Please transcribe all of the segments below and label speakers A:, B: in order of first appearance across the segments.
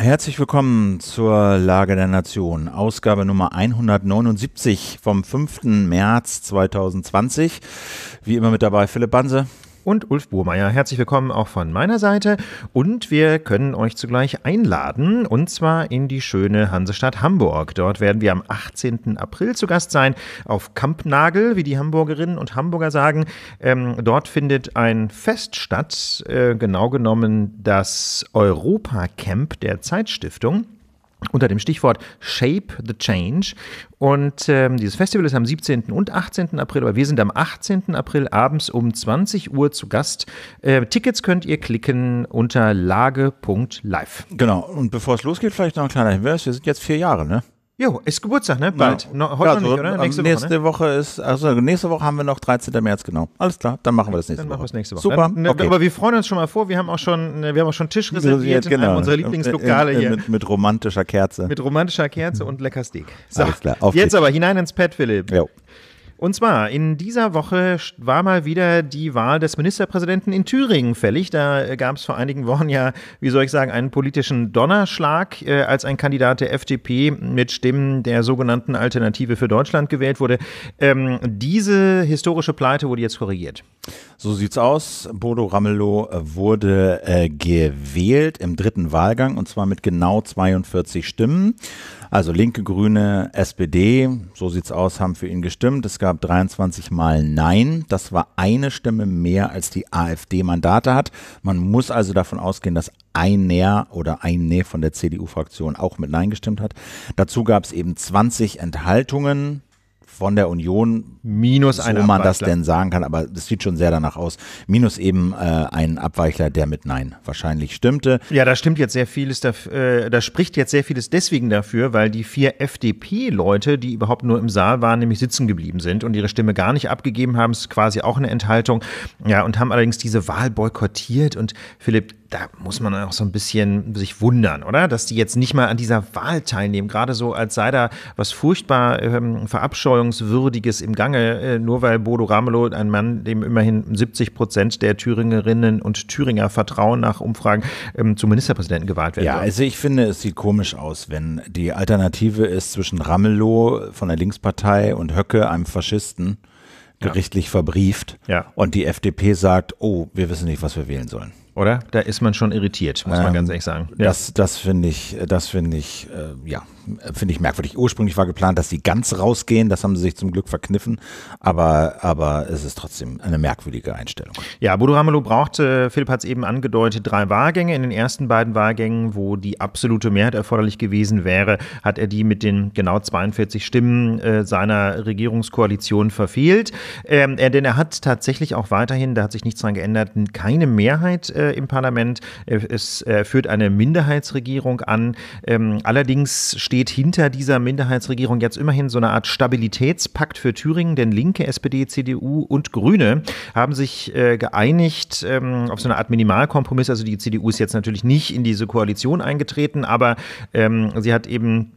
A: Herzlich willkommen zur Lage der Nation, Ausgabe Nummer 179
B: vom 5. März 2020. Wie immer mit dabei Philipp Banse und Ulf Burmeier. Herzlich willkommen auch von meiner Seite und wir können euch zugleich einladen und zwar in die schöne Hansestadt Hamburg. Dort werden wir am 18. April zu Gast sein auf Kampnagel, wie die Hamburgerinnen und Hamburger sagen. Ähm, dort findet ein Fest statt, äh, genau genommen das Europa Camp der Zeitstiftung unter dem Stichwort Shape the Change. Und ähm, dieses Festival ist am 17. und 18. April, aber wir sind am 18. April abends um 20 Uhr zu Gast. Äh, Tickets könnt ihr klicken unter lage.live. Genau, und bevor es losgeht, vielleicht noch ein kleiner Hinweis. Wir sind jetzt vier Jahre, ne? Jo, ist Geburtstag, ne? Bald. Ja. No, heute ja, noch also, nicht, oder? Nächste, nächste
A: Woche, ne? Woche, ist, also nächste Woche haben wir noch 13. März, genau. Alles klar, dann machen wir das nächste dann Woche. Dann machen wir das nächste Woche. Super. Dann, ne, okay. Aber
B: wir freuen uns schon mal vor, wir haben auch schon, ne, wir haben auch schon Tisch reserviert genau. in einem genau. unserer Lieblingslokale in, in, hier. Mit,
A: mit, romantischer Kerze. Mit
B: romantischer Kerze und lecker Steak. So, Alles klar, auf Jetzt dich. aber hinein ins Pad, Philipp. Jo. Und zwar, in dieser Woche war mal wieder die Wahl des Ministerpräsidenten in Thüringen fällig. Da äh, gab es vor einigen Wochen ja, wie soll ich sagen, einen politischen Donnerschlag, äh, als ein Kandidat der FDP mit Stimmen der sogenannten Alternative für Deutschland gewählt wurde. Ähm, diese historische Pleite wurde jetzt korrigiert. So sieht's
A: aus. Bodo Ramelow wurde äh, gewählt im dritten Wahlgang und zwar mit genau 42 Stimmen. Also linke, grüne, SPD, so sieht's aus, haben für ihn gestimmt. Es gab 23 Mal Nein. Das war eine Stimme mehr, als die AfD Mandate hat. Man muss also davon ausgehen, dass ein Näher oder ein Näher von der CDU-Fraktion auch mit Nein gestimmt hat. Dazu gab es eben 20 Enthaltungen von der Union. Minus so ein Abweichler. man das denn sagen kann, aber das sieht schon sehr danach aus. Minus eben äh, ein Abweichler, der mit Nein wahrscheinlich stimmte.
B: Ja, da stimmt jetzt sehr vieles, da, äh, da spricht jetzt sehr vieles deswegen dafür, weil die vier FDP-Leute, die überhaupt nur im Saal waren, nämlich sitzen geblieben sind und ihre Stimme gar nicht abgegeben haben, ist quasi auch eine Enthaltung. Ja, und haben allerdings diese Wahl boykottiert und Philipp da muss man auch so ein bisschen sich wundern, oder? Dass die jetzt nicht mal an dieser Wahl teilnehmen, gerade so, als sei da was furchtbar ähm, Verabscheuungswürdiges im Gange, äh, nur weil Bodo Ramelow, ein Mann, dem immerhin 70 Prozent der Thüringerinnen und Thüringer vertrauen nach Umfragen, ähm, zum Ministerpräsidenten gewählt werden Ja, soll. also
A: ich finde, es sieht komisch aus, wenn die Alternative ist zwischen Ramelow von der Linkspartei und Höcke, einem Faschisten, gerichtlich ja. verbrieft ja. und die FDP sagt, oh, wir wissen nicht, was wir wählen sollen
B: oder? Da ist man schon irritiert, muss man ähm, ganz ehrlich sagen. Ja. Das,
A: das finde ich, das finde ich, äh, ja, finde ich merkwürdig. Ursprünglich war geplant, dass sie ganz rausgehen, das haben sie sich zum Glück verkniffen, aber, aber es ist trotzdem eine merkwürdige Einstellung.
B: Ja, Bodo Ramelow brauchte, äh, Philipp hat es eben angedeutet, drei Wahlgänge. In den ersten beiden Wahlgängen, wo die absolute Mehrheit erforderlich gewesen wäre, hat er die mit den genau 42 Stimmen äh, seiner Regierungskoalition verfehlt. Ähm, denn er hat tatsächlich auch weiterhin, da hat sich nichts dran geändert, keine Mehrheit äh, im Parlament. Äh, es äh, führt eine Minderheitsregierung an. Ähm, allerdings steht hinter dieser Minderheitsregierung jetzt immerhin so eine Art Stabilitätspakt für Thüringen, denn Linke, SPD, CDU und Grüne haben sich äh, geeinigt ähm, auf so eine Art Minimalkompromiss. Also die CDU ist jetzt natürlich nicht in diese Koalition eingetreten, aber ähm, sie hat eben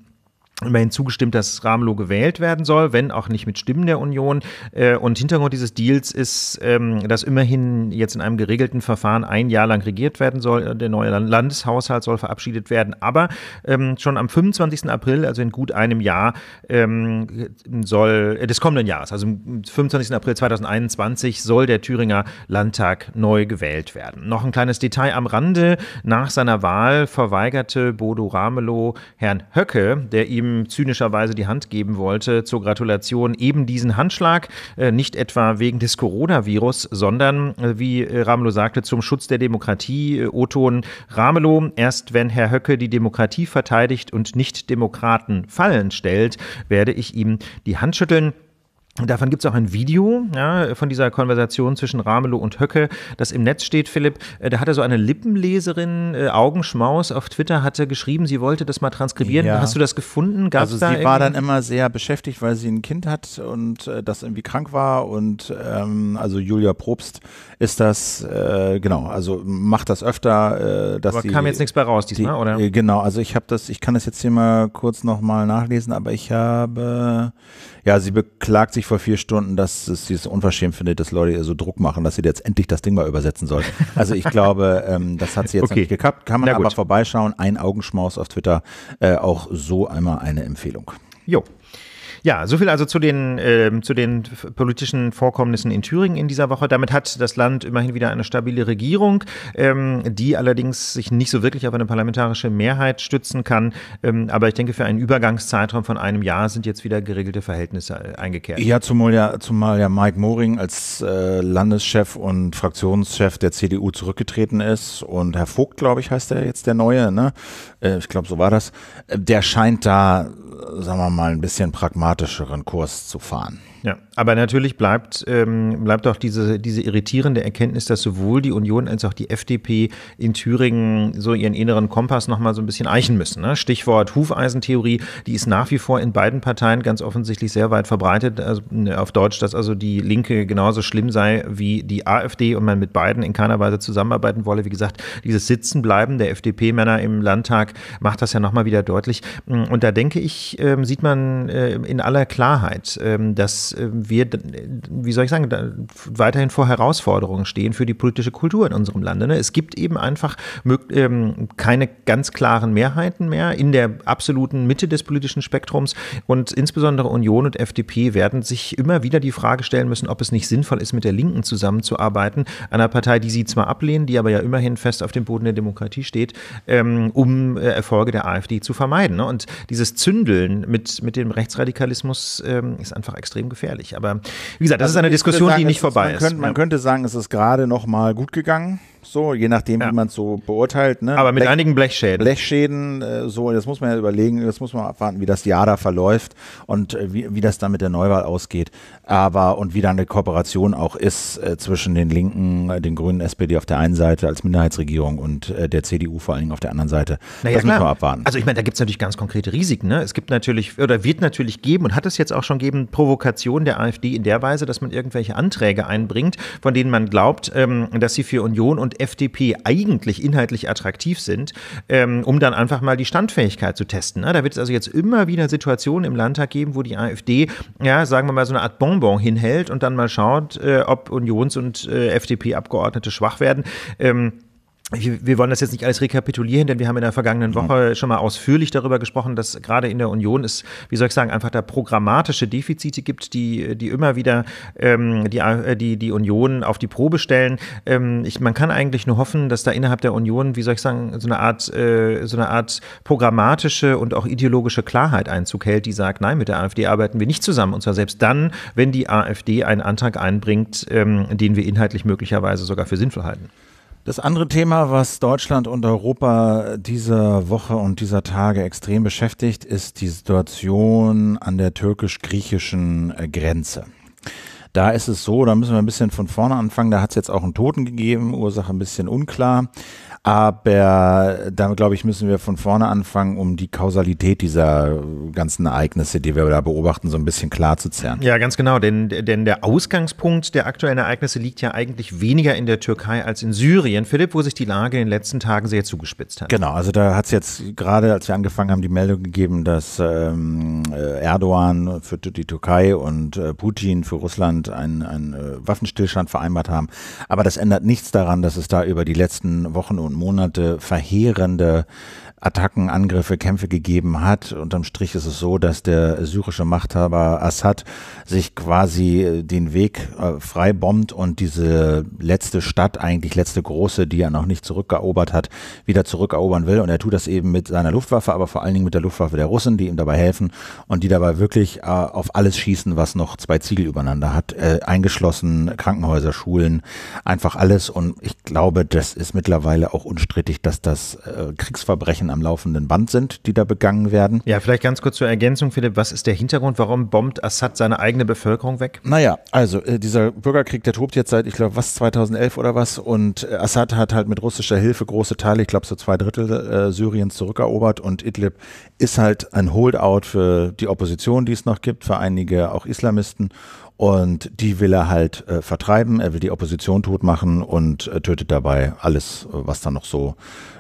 B: immerhin zugestimmt, dass Ramelow gewählt werden soll, wenn auch nicht mit Stimmen der Union. Äh, und Hintergrund dieses Deals ist, ähm, dass immerhin jetzt in einem geregelten Verfahren ein Jahr lang regiert werden soll. Äh, der neue Landeshaushalt soll verabschiedet werden. Aber ähm, schon am 25. April, also in gut einem Jahr, ähm, soll äh, des kommenden Jahres, also am 25. April 2021, soll der Thüringer Landtag neu gewählt werden. Noch ein kleines Detail am Rande. Nach seiner Wahl verweigerte Bodo Ramelow Herrn Höcke, der ihm ihm zynischerweise die Hand geben wollte, zur Gratulation eben diesen Handschlag, äh, nicht etwa wegen des Coronavirus, sondern äh, wie äh, Ramelow sagte, zum Schutz der Demokratie. Oton Ramelow, erst wenn Herr Höcke die Demokratie verteidigt und nicht Demokraten fallen stellt, werde ich ihm die Hand schütteln. Davon gibt es auch ein Video ja, von dieser Konversation zwischen Ramelow und Höcke, das im Netz steht, Philipp. Äh, da hatte so eine Lippenleserin, äh, Augenschmaus, auf Twitter hatte geschrieben, sie wollte das mal transkribieren. Ja. Hast du das gefunden? Gab's also sie da war dann immer sehr beschäftigt, weil sie ein
A: Kind hat und äh, das irgendwie krank war. Und ähm, also Julia Probst ist das, äh, genau, also macht das öfter. Äh, dass aber die, kam jetzt nichts bei raus diesmal, die, oder? Äh, genau, also ich habe das, ich kann das jetzt hier mal kurz nochmal nachlesen, aber ich habe, ja, sie beklagt sich ich vor vier Stunden, dass sie es unverschämt findet, dass Leute ihr so Druck machen, dass sie jetzt endlich das Ding mal übersetzen sollen. Also ich glaube, ähm, das hat sie jetzt okay. nicht gekappt. Kann man aber vorbeischauen. Ein Augenschmaus auf Twitter. Äh, auch so einmal eine Empfehlung.
B: Jo. Ja, soviel also zu den, äh, zu den politischen Vorkommnissen in Thüringen in dieser Woche. Damit hat das Land immerhin wieder eine stabile Regierung, ähm, die allerdings sich nicht so wirklich auf eine parlamentarische Mehrheit stützen kann. Ähm, aber ich denke, für einen Übergangszeitraum von einem Jahr sind jetzt wieder geregelte Verhältnisse äh, eingekehrt. Ja,
A: zumal ja, zumal ja Mike Moring als äh, Landeschef und Fraktionschef der CDU zurückgetreten ist und Herr Vogt, glaube ich, heißt er jetzt der Neue, ne? Äh, ich glaube, so war das. Äh, der scheint da, sagen wir mal, ein bisschen pragmatisch pragmatischeren Kurs
B: zu fahren. Ja, aber natürlich bleibt, ähm, bleibt auch diese, diese irritierende Erkenntnis, dass sowohl die Union als auch die FDP in Thüringen so ihren inneren Kompass nochmal so ein bisschen eichen müssen. Ne? Stichwort Hufeisentheorie, die ist nach wie vor in beiden Parteien ganz offensichtlich sehr weit verbreitet. Also ne, auf Deutsch, dass also die Linke genauso schlimm sei wie die AfD und man mit beiden in keiner Weise zusammenarbeiten wolle. Wie gesagt, dieses Sitzenbleiben der FDP-Männer im Landtag macht das ja nochmal wieder deutlich. Und da denke ich, äh, sieht man äh, in aller Klarheit, äh, dass dass äh, wir, wie soll ich sagen, weiterhin vor Herausforderungen stehen für die politische Kultur in unserem Lande. Ne? Es gibt eben einfach ähm, keine ganz klaren Mehrheiten mehr in der absoluten Mitte des politischen Spektrums und insbesondere Union und FDP werden sich immer wieder die Frage stellen müssen, ob es nicht sinnvoll ist, mit der Linken zusammenzuarbeiten, einer Partei, die sie zwar ablehnen, die aber ja immerhin fest auf dem Boden der Demokratie steht, ähm, um äh, Erfolge der AfD zu vermeiden. Ne? Und dieses Zündeln mit, mit dem Rechtsradikalismus ähm, ist einfach extrem gefährlich gefährlich. Aber wie gesagt, das also ist eine Diskussion, sagen, die nicht vorbei ist. ist. Man, könnte, man ja.
A: könnte sagen, es ist gerade noch mal gut gegangen. So, je nachdem, ja. wie man es so beurteilt. Ne? Aber mit Blech,
B: einigen Blechschäden.
A: Blechschäden, äh, so, das muss man ja überlegen, das muss man abwarten, wie das Jahr da verläuft und äh, wie, wie das dann mit der Neuwahl ausgeht. Aber und wie dann eine Kooperation auch ist äh, zwischen den Linken, äh, den Grünen, SPD auf der einen Seite als Minderheitsregierung und der CDU vor allen Dingen auf der anderen Seite. Naja, das klar. müssen wir
B: abwarten. Also ich meine, da gibt es natürlich ganz konkrete Risiken. Ne? Es gibt natürlich, oder wird natürlich geben und hat es jetzt auch schon geben, Provokationen der AfD in der Weise, dass man irgendwelche Anträge einbringt, von denen man glaubt, ähm, dass sie für Union und FDP eigentlich inhaltlich attraktiv sind, ähm, um dann einfach mal die Standfähigkeit zu testen. Ne? Da wird es also jetzt immer wieder Situationen im Landtag geben, wo die AfD, ja, sagen wir mal, so eine Art Bonbon hinhält und dann mal schaut, äh, ob Unions- und äh, FDP-Abgeordnete schwach werden. Ähm, wir, wollen das jetzt nicht alles rekapitulieren, denn wir haben in der vergangenen mhm. Woche schon mal ausführlich darüber gesprochen, dass gerade in der Union es, wie soll ich sagen, einfach da programmatische Defizite gibt, die, die immer wieder ähm, die, äh, die, die Union auf die Probe stellen. Ähm, ich, man kann eigentlich nur hoffen, dass da innerhalb der Union, wie soll ich sagen, so eine Art, äh, so eine Art programmatische und auch ideologische Klarheit Einzug hält, die sagt, nein, mit der AfD arbeiten wir nicht zusammen. Und zwar selbst dann, wenn die AfD einen Antrag einbringt, ähm, den wir inhaltlich möglicherweise sogar für sinnvoll halten. Das andere Thema, was Deutschland und Europa dieser Woche und
A: dieser Tage extrem beschäftigt, ist die Situation an der türkisch-griechischen äh, Grenze. Da ist es so, da müssen wir ein bisschen von vorne anfangen. Da hat es jetzt auch einen Toten gegeben, Ursache ein bisschen unklar. Aber da, glaube ich, müssen wir von vorne anfangen, um die Kausalität dieser ganzen Ereignisse, die wir da beobachten, so ein bisschen klar zu zerren.
B: Ja, ganz genau. Denn, denn der Ausgangspunkt der aktuellen Ereignisse liegt ja eigentlich weniger in der Türkei als in Syrien, Philipp, wo sich die Lage in den letzten Tagen sehr zugespitzt hat. Genau.
A: Also da hat es jetzt gerade, als wir angefangen haben, die Meldung gegeben, dass ähm, äh, Erdogan für die Türkei und äh, Putin für Russland einen, einen äh, Waffenstillstand vereinbart haben. Aber das ändert nichts daran, dass es da über die letzten Wochen und und Monate verheerende Attacken, Angriffe, Kämpfe gegeben hat. Unterm Strich ist es so, dass der syrische Machthaber Assad sich quasi äh, den Weg äh, frei bombt und diese letzte Stadt, eigentlich letzte große, die er noch nicht zurückerobert hat, wieder zurückerobern will. Und er tut das eben mit seiner Luftwaffe, aber vor allen Dingen mit der Luftwaffe der Russen, die ihm dabei helfen und die dabei wirklich äh, auf alles schießen, was noch zwei Ziegel übereinander hat, äh, eingeschlossen Krankenhäuser, Schulen, einfach alles. Und ich glaube, das ist mittlerweile auch unstrittig, dass das Kriegsverbrechen am laufenden Band sind, die da begangen werden.
B: Ja, vielleicht ganz kurz zur Ergänzung, Philipp, was ist der Hintergrund? Warum bombt Assad seine eigene Bevölkerung weg?
A: Naja, also äh, dieser Bürgerkrieg, der tobt jetzt seit, ich glaube, was, 2011 oder was? Und äh, Assad hat halt mit russischer Hilfe große Teile, ich glaube so zwei Drittel äh, Syriens zurückerobert und Idlib ist halt ein Holdout für die Opposition, die es noch gibt, für einige auch Islamisten. Und die will er halt äh, vertreiben, er will die Opposition tot machen und äh, tötet dabei alles, äh, was da noch so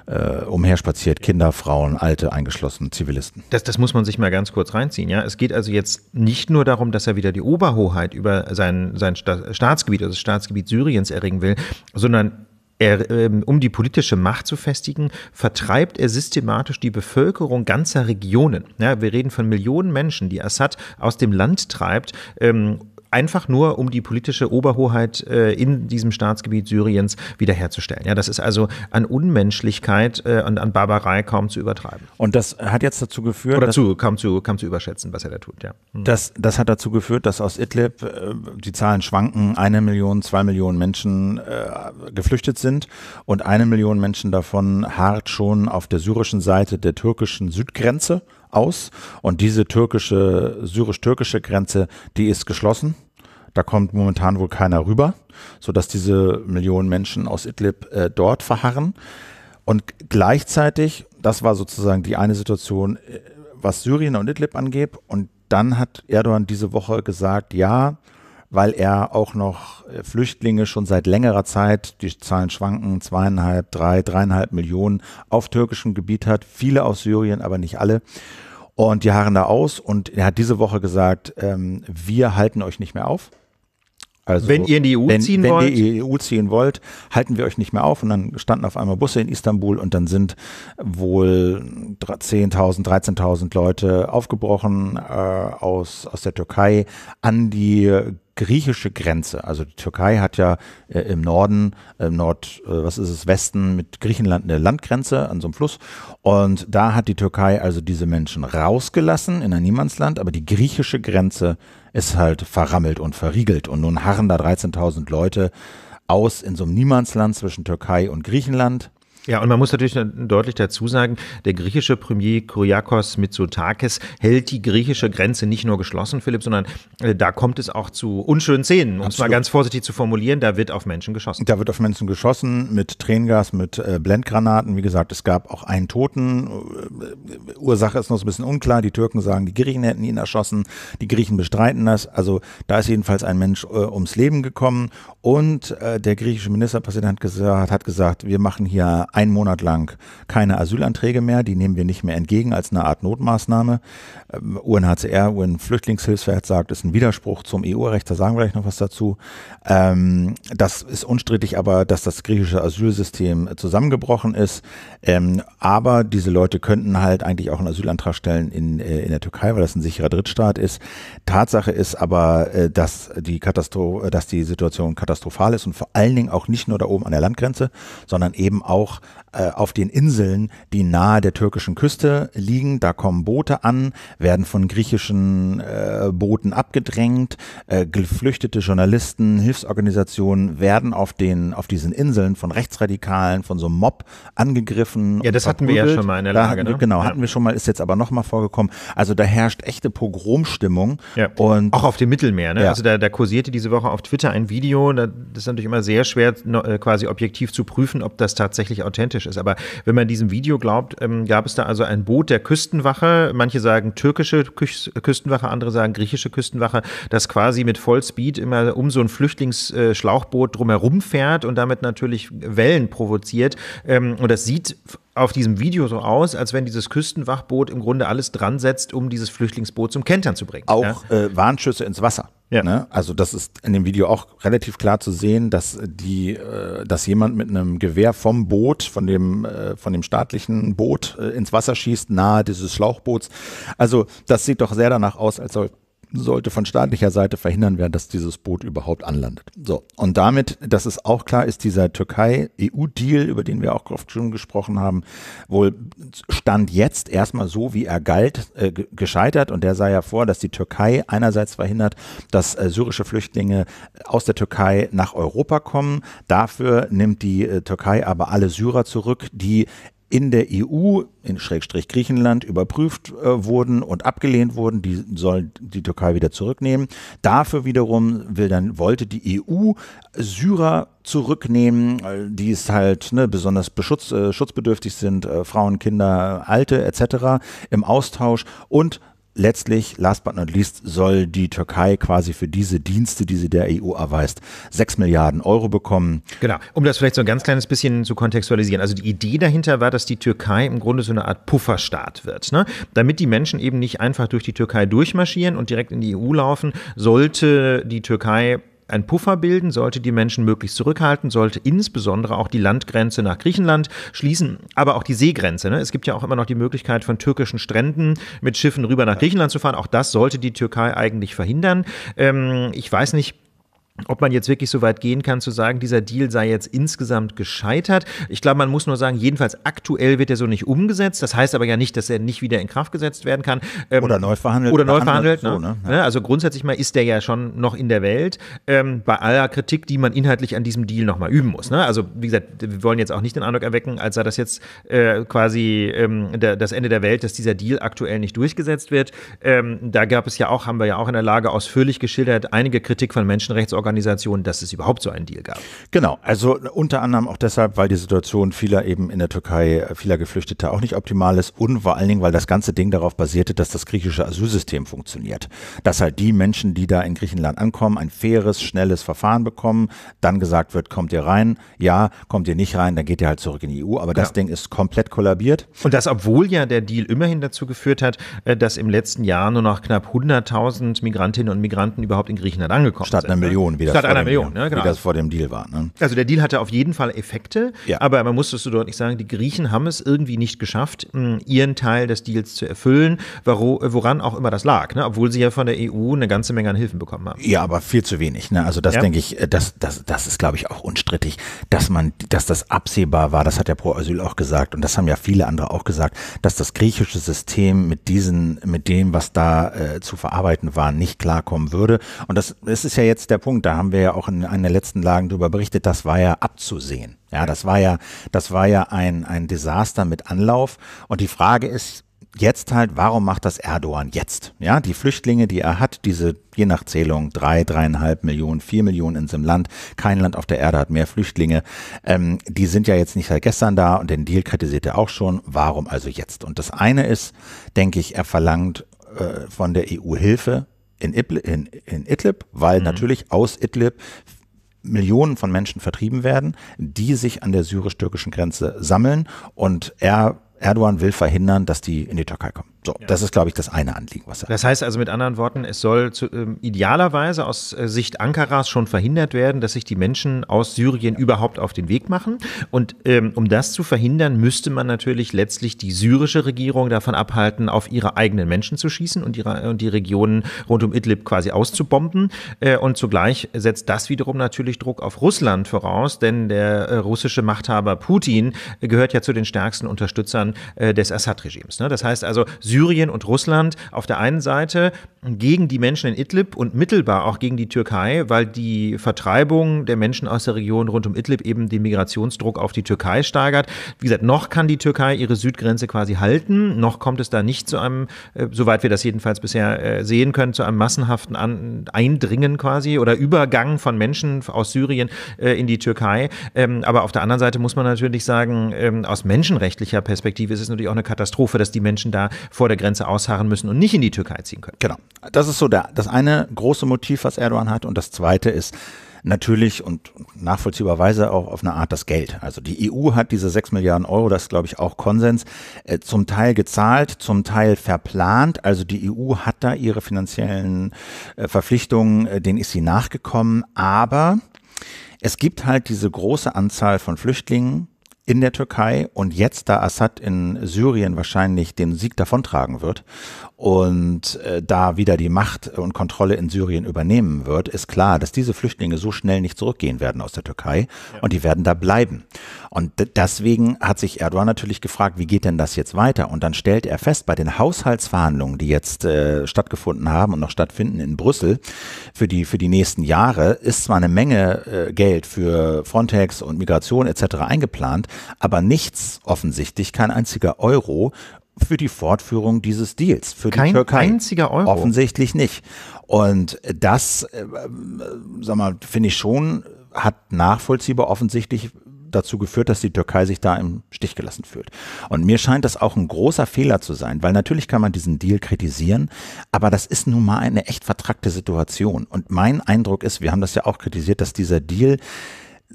A: äh, umherspaziert. Kinder, Frauen, Alte, eingeschlossen, Zivilisten.
B: Das, das muss man sich mal ganz kurz reinziehen, ja. Es geht also jetzt nicht nur darum, dass er wieder die Oberhoheit über sein, sein Sta Staatsgebiet, also das Staatsgebiet Syriens erringen will, sondern er, ähm, um die politische Macht zu festigen, vertreibt er systematisch die Bevölkerung ganzer Regionen. Ja, wir reden von Millionen Menschen, die Assad aus dem Land treibt, ähm, einfach nur, um die politische Oberhoheit äh, in diesem Staatsgebiet Syriens wiederherzustellen. Ja, das ist also an Unmenschlichkeit äh, und an Barbarei kaum zu übertreiben. Und das hat jetzt dazu geführt, oder zu,
A: kaum zu kaum
B: zu überschätzen, was
A: er da tut. Ja. Mhm. Das, das hat dazu geführt, dass aus Idlib äh, die Zahlen schwanken, eine Million, zwei Millionen Menschen äh, geflüchtet sind und eine Million Menschen davon hart schon auf der syrischen Seite der türkischen Südgrenze aus. Und diese türkische, syrisch-türkische Grenze, die ist geschlossen. Da kommt momentan wohl keiner rüber, sodass diese Millionen Menschen aus Idlib äh, dort verharren. Und gleichzeitig, das war sozusagen die eine Situation, äh, was Syrien und Idlib angeht. Und dann hat Erdogan diese Woche gesagt, ja, weil er auch noch äh, Flüchtlinge schon seit längerer Zeit, die Zahlen schwanken, zweieinhalb, drei, dreieinhalb Millionen auf türkischem Gebiet hat, viele aus Syrien, aber nicht alle. Und die harren da aus und er hat diese Woche gesagt, ähm, wir halten euch nicht mehr auf. Also, wenn ihr in die EU wenn, ziehen wenn wollt. Wenn ihr in die EU ziehen wollt, halten wir euch nicht mehr auf. Und dann standen auf einmal Busse in Istanbul und dann sind wohl 10.000, 13.000 Leute aufgebrochen äh, aus, aus der Türkei an die griechische Grenze. Also die Türkei hat ja äh, im Norden, äh, im Nord, äh, was ist es, Westen mit Griechenland eine Landgrenze an so einem Fluss. Und da hat die Türkei also diese Menschen rausgelassen in ein Niemandsland, aber die griechische Grenze ist halt verrammelt und verriegelt. Und nun harren da 13.000 Leute aus in so einem Niemandsland
B: zwischen Türkei und Griechenland. Ja, und man muss natürlich deutlich dazu sagen, der griechische Premier Kyriakos Mitsotakis hält die griechische Grenze nicht nur geschlossen, Philipp, sondern äh, da kommt es auch zu unschönen Szenen, um es mal ganz vorsichtig zu formulieren, da wird auf Menschen geschossen. Da wird auf Menschen
A: geschossen mit Tränengas, mit äh, Blendgranaten. Wie gesagt, es gab auch einen Toten. Äh, Ursache ist noch so ein bisschen unklar. Die Türken sagen, die Griechen hätten ihn erschossen. Die Griechen bestreiten das. Also da ist jedenfalls ein Mensch äh, ums Leben gekommen. Und der griechische Ministerpräsident gesagt, hat gesagt, wir machen hier einen Monat lang keine Asylanträge mehr, die nehmen wir nicht mehr entgegen als eine Art Notmaßnahme. Ähm, UNHCR, UN-Flüchtlingshilfswerk sagt, ist ein Widerspruch zum EU-Recht, da sagen wir gleich noch was dazu. Ähm, das ist unstrittig, aber dass das griechische Asylsystem zusammengebrochen ist. Ähm, aber diese Leute könnten halt eigentlich auch einen Asylantrag stellen in, äh, in der Türkei, weil das ein sicherer Drittstaat ist. Tatsache ist aber, äh, dass die, Katastro dass die Situation katastrophal ist und vor allen Dingen auch nicht nur da oben an der Landgrenze, sondern eben auch äh, auf den Inseln, die nahe der türkischen Küste liegen. Da kommen Boote an, werden von griechischen äh, Booten abgedrängt. Äh, geflüchtete Journalisten, Hilfsorganisationen werden auf, den, auf diesen Inseln von Rechtsradikalen, von so einem Mob angegriffen. Ja, das hatten wir ja schon mal in der Lage. Hatten ne? Genau, ja. hatten wir schon mal, ist jetzt aber nochmal vorgekommen. Also da herrscht echte Pogromstimmung. Ja. Und Auch auf dem
B: Mittelmeer. Ne? Ja. Also da, da kursierte diese Woche auf Twitter ein Video. das ist natürlich immer sehr schwer, äh, quasi objektiv zu prüfen, ob das tatsächlich auch authentisch ist. Aber wenn man diesem Video glaubt, ähm, gab es da also ein Boot der Küstenwache. Manche sagen türkische Küch Küstenwache, andere sagen griechische Küstenwache, das quasi mit Vollspeed immer um so ein Flüchtlingsschlauchboot äh, drumherum fährt und damit natürlich Wellen provoziert. Ähm, und das sieht auf diesem Video so aus, als wenn dieses Küstenwachboot im Grunde alles dran setzt, um dieses Flüchtlingsboot zum Kentern zu bringen. Auch ja? äh, Warnschüsse ins Wasser.
A: Ja. Ne? Also das ist in dem Video auch relativ klar zu sehen, dass die, äh, dass jemand mit einem Gewehr vom Boot, von dem, äh, von dem staatlichen Boot äh, ins Wasser schießt, nahe dieses Schlauchboots. Also das sieht doch sehr danach aus, als, ob, sollte von staatlicher Seite verhindern werden, dass dieses Boot überhaupt anlandet. So, und damit, das ist auch klar, ist dieser Türkei-EU-Deal, über den wir auch oft schon gesprochen haben, wohl stand jetzt erstmal so, wie er galt, äh, gescheitert. Und der sah ja vor, dass die Türkei einerseits verhindert, dass äh, syrische Flüchtlinge aus der Türkei nach Europa kommen. Dafür nimmt die äh, Türkei aber alle Syrer zurück, die in der EU, in Schrägstrich Griechenland, überprüft äh, wurden und abgelehnt wurden. Die soll die Türkei wieder zurücknehmen. Dafür wiederum will dann, wollte die EU Syrer zurücknehmen, die es halt ne, besonders beschutz, äh, schutzbedürftig sind, äh, Frauen, Kinder, Alte etc. im Austausch und letztlich, last but not least, soll die Türkei quasi für diese Dienste, die sie der EU erweist, 6 Milliarden Euro bekommen. Genau,
B: um das vielleicht so ein ganz kleines bisschen zu kontextualisieren. Also die Idee dahinter war, dass die Türkei im Grunde so eine Art Pufferstaat wird. Ne? Damit die Menschen eben nicht einfach durch die Türkei durchmarschieren und direkt in die EU laufen, sollte die Türkei ein Puffer bilden, sollte die Menschen möglichst zurückhalten, sollte insbesondere auch die Landgrenze nach Griechenland schließen, aber auch die Seegrenze. Ne? Es gibt ja auch immer noch die Möglichkeit, von türkischen Stränden mit Schiffen rüber nach Griechenland zu fahren. Auch das sollte die Türkei eigentlich verhindern. Ähm, ich weiß nicht, ob man jetzt wirklich so weit gehen kann, zu sagen, dieser Deal sei jetzt insgesamt gescheitert. Ich glaube, man muss nur sagen, jedenfalls aktuell wird er so nicht umgesetzt. Das heißt aber ja nicht, dass er nicht wieder in Kraft gesetzt werden kann. Ähm, oder neu verhandelt. Oder neu verhandelt. Ne? So, ne? Ne? Also grundsätzlich mal ist der ja schon noch in der Welt. Ähm, bei aller Kritik, die man inhaltlich an diesem Deal nochmal üben muss. Ne? Also wie gesagt, wir wollen jetzt auch nicht den Eindruck erwecken, als sei das jetzt äh, quasi ähm, der, das Ende der Welt, dass dieser Deal aktuell nicht durchgesetzt wird. Ähm, da gab es ja auch, haben wir ja auch in der Lage ausführlich geschildert, einige Kritik von Menschenrechtsorganisationen Hilfsorganisationen, dass es überhaupt so einen Deal gab. Genau, also unter
A: anderem auch deshalb, weil die Situation vieler eben in der Türkei, vieler Geflüchteter auch nicht optimal ist und vor allen Dingen, weil das ganze Ding darauf basierte, dass das griechische Asylsystem funktioniert. Dass halt die Menschen, die da in Griechenland ankommen, ein faires, schnelles Verfahren bekommen, dann gesagt wird, kommt ihr rein, ja,
B: kommt ihr nicht rein, dann geht ihr halt zurück in die EU. Aber das ja. Ding ist komplett kollabiert. Und das, obwohl ja der Deal immerhin dazu geführt hat, äh, dass im letzten Jahr nur noch knapp 100.000 Migrantinnen und Migranten überhaupt in Griechenland angekommen Statt sind. Statt einer ne? Million. Million, wie das, vor, dem, Million, ne? genau. wie das vor
A: dem Deal war. Ne?
B: Also der Deal hatte auf jeden Fall Effekte, ja. aber man muss es so deutlich sagen, die Griechen haben es irgendwie nicht geschafft, ihren Teil des Deals zu erfüllen, woran auch immer das lag, ne? obwohl sie ja von der EU eine ganze Menge an Hilfen bekommen haben.
A: Ja, aber viel zu wenig. Ne? Also das ja. denke ich, äh, das, das, das ist, glaube ich, auch unstrittig, dass man, dass das absehbar war, das hat der Pro Asyl auch gesagt und das haben ja viele andere auch gesagt, dass das griechische System mit diesen, mit dem, was da äh, zu verarbeiten war, nicht klarkommen würde. Und das, das ist ja jetzt der Punkt da haben wir ja auch in einer letzten Lagen darüber berichtet, das war ja abzusehen. Ja, das war ja, das war ja ein, ein Desaster mit Anlauf. Und die Frage ist, jetzt halt, warum macht das Erdogan jetzt? Ja, die Flüchtlinge, die er hat, diese je nach Zählung drei, dreieinhalb Millionen, vier Millionen in seinem Land. Kein Land auf der Erde hat mehr Flüchtlinge. Ähm, die sind ja jetzt nicht seit gestern da und den Deal kritisiert er auch schon. Warum also jetzt? Und das eine ist, denke ich, er verlangt äh, von der EU Hilfe, in, Idlib, in, in Idlib weil mhm. natürlich aus Idlib Millionen von Menschen vertrieben werden, die sich an der syrisch-türkischen Grenze sammeln und er, Erdogan will verhindern, dass die in die Türkei kommen. So, ja. das ist, glaube ich, das eine Anliegen, was er
B: Das heißt also mit anderen Worten, es soll zu, ähm, idealerweise aus äh, Sicht Ankaras schon verhindert werden, dass sich die Menschen aus Syrien überhaupt auf den Weg machen. Und ähm, um das zu verhindern, müsste man natürlich letztlich die syrische Regierung davon abhalten, auf ihre eigenen Menschen zu schießen und, ihre, äh, und die Regionen rund um Idlib quasi auszubomben. Äh, und zugleich setzt das wiederum natürlich Druck auf Russland voraus, denn der äh, russische Machthaber Putin gehört ja zu den stärksten Unterstützern äh, des Assad-Regimes. Ne? Das heißt also, Syrien und Russland auf der einen Seite gegen die Menschen in Idlib und mittelbar auch gegen die Türkei, weil die Vertreibung der Menschen aus der Region rund um Idlib eben den Migrationsdruck auf die Türkei steigert. Wie gesagt, noch kann die Türkei ihre Südgrenze quasi halten, noch kommt es da nicht zu einem, äh, soweit wir das jedenfalls bisher äh, sehen können, zu einem massenhaften Eindringen quasi oder Übergang von Menschen aus Syrien äh, in die Türkei. Ähm, aber auf der anderen Seite muss man natürlich sagen, ähm, aus menschenrechtlicher Perspektive ist es natürlich auch eine Katastrophe, dass die Menschen da vor vor der Grenze ausharren müssen und nicht in die Türkei ziehen können. Genau. Das ist so der, das eine große Motiv,
A: was Erdogan hat. Und das zweite ist, natürlich und nachvollziehbarweise auch auf eine Art das Geld. Also die EU hat diese sechs Milliarden Euro, das ist, glaube ich auch Konsens, äh, zum Teil gezahlt, zum Teil verplant. Also die EU hat da ihre finanziellen äh, Verpflichtungen, äh, denen ist sie nachgekommen. Aber es gibt halt diese große Anzahl von Flüchtlingen, in der Türkei und jetzt, da Assad in Syrien wahrscheinlich den Sieg davontragen wird und äh, da wieder die Macht und Kontrolle in Syrien übernehmen wird, ist klar, dass diese Flüchtlinge so schnell nicht zurückgehen werden aus der Türkei ja. und die werden da bleiben. Und deswegen hat sich Erdogan natürlich gefragt, wie geht denn das jetzt weiter? Und dann stellt er fest, bei den Haushaltsverhandlungen, die jetzt äh, stattgefunden haben und noch stattfinden in Brüssel für die, für die nächsten Jahre, ist zwar eine Menge äh, Geld für Frontex und Migration etc. eingeplant, aber nichts offensichtlich, kein einziger Euro für die Fortführung dieses Deals für Kein die Türkei. Kein einziger Euro. Offensichtlich nicht. Und das, äh, sag mal, finde ich schon, hat nachvollziehbar offensichtlich dazu geführt, dass die Türkei sich da im Stich gelassen fühlt. Und mir scheint das auch ein großer Fehler zu sein, weil natürlich kann man diesen Deal kritisieren, aber das ist nun mal eine echt vertrackte Situation. Und mein Eindruck ist, wir haben das ja auch kritisiert, dass dieser Deal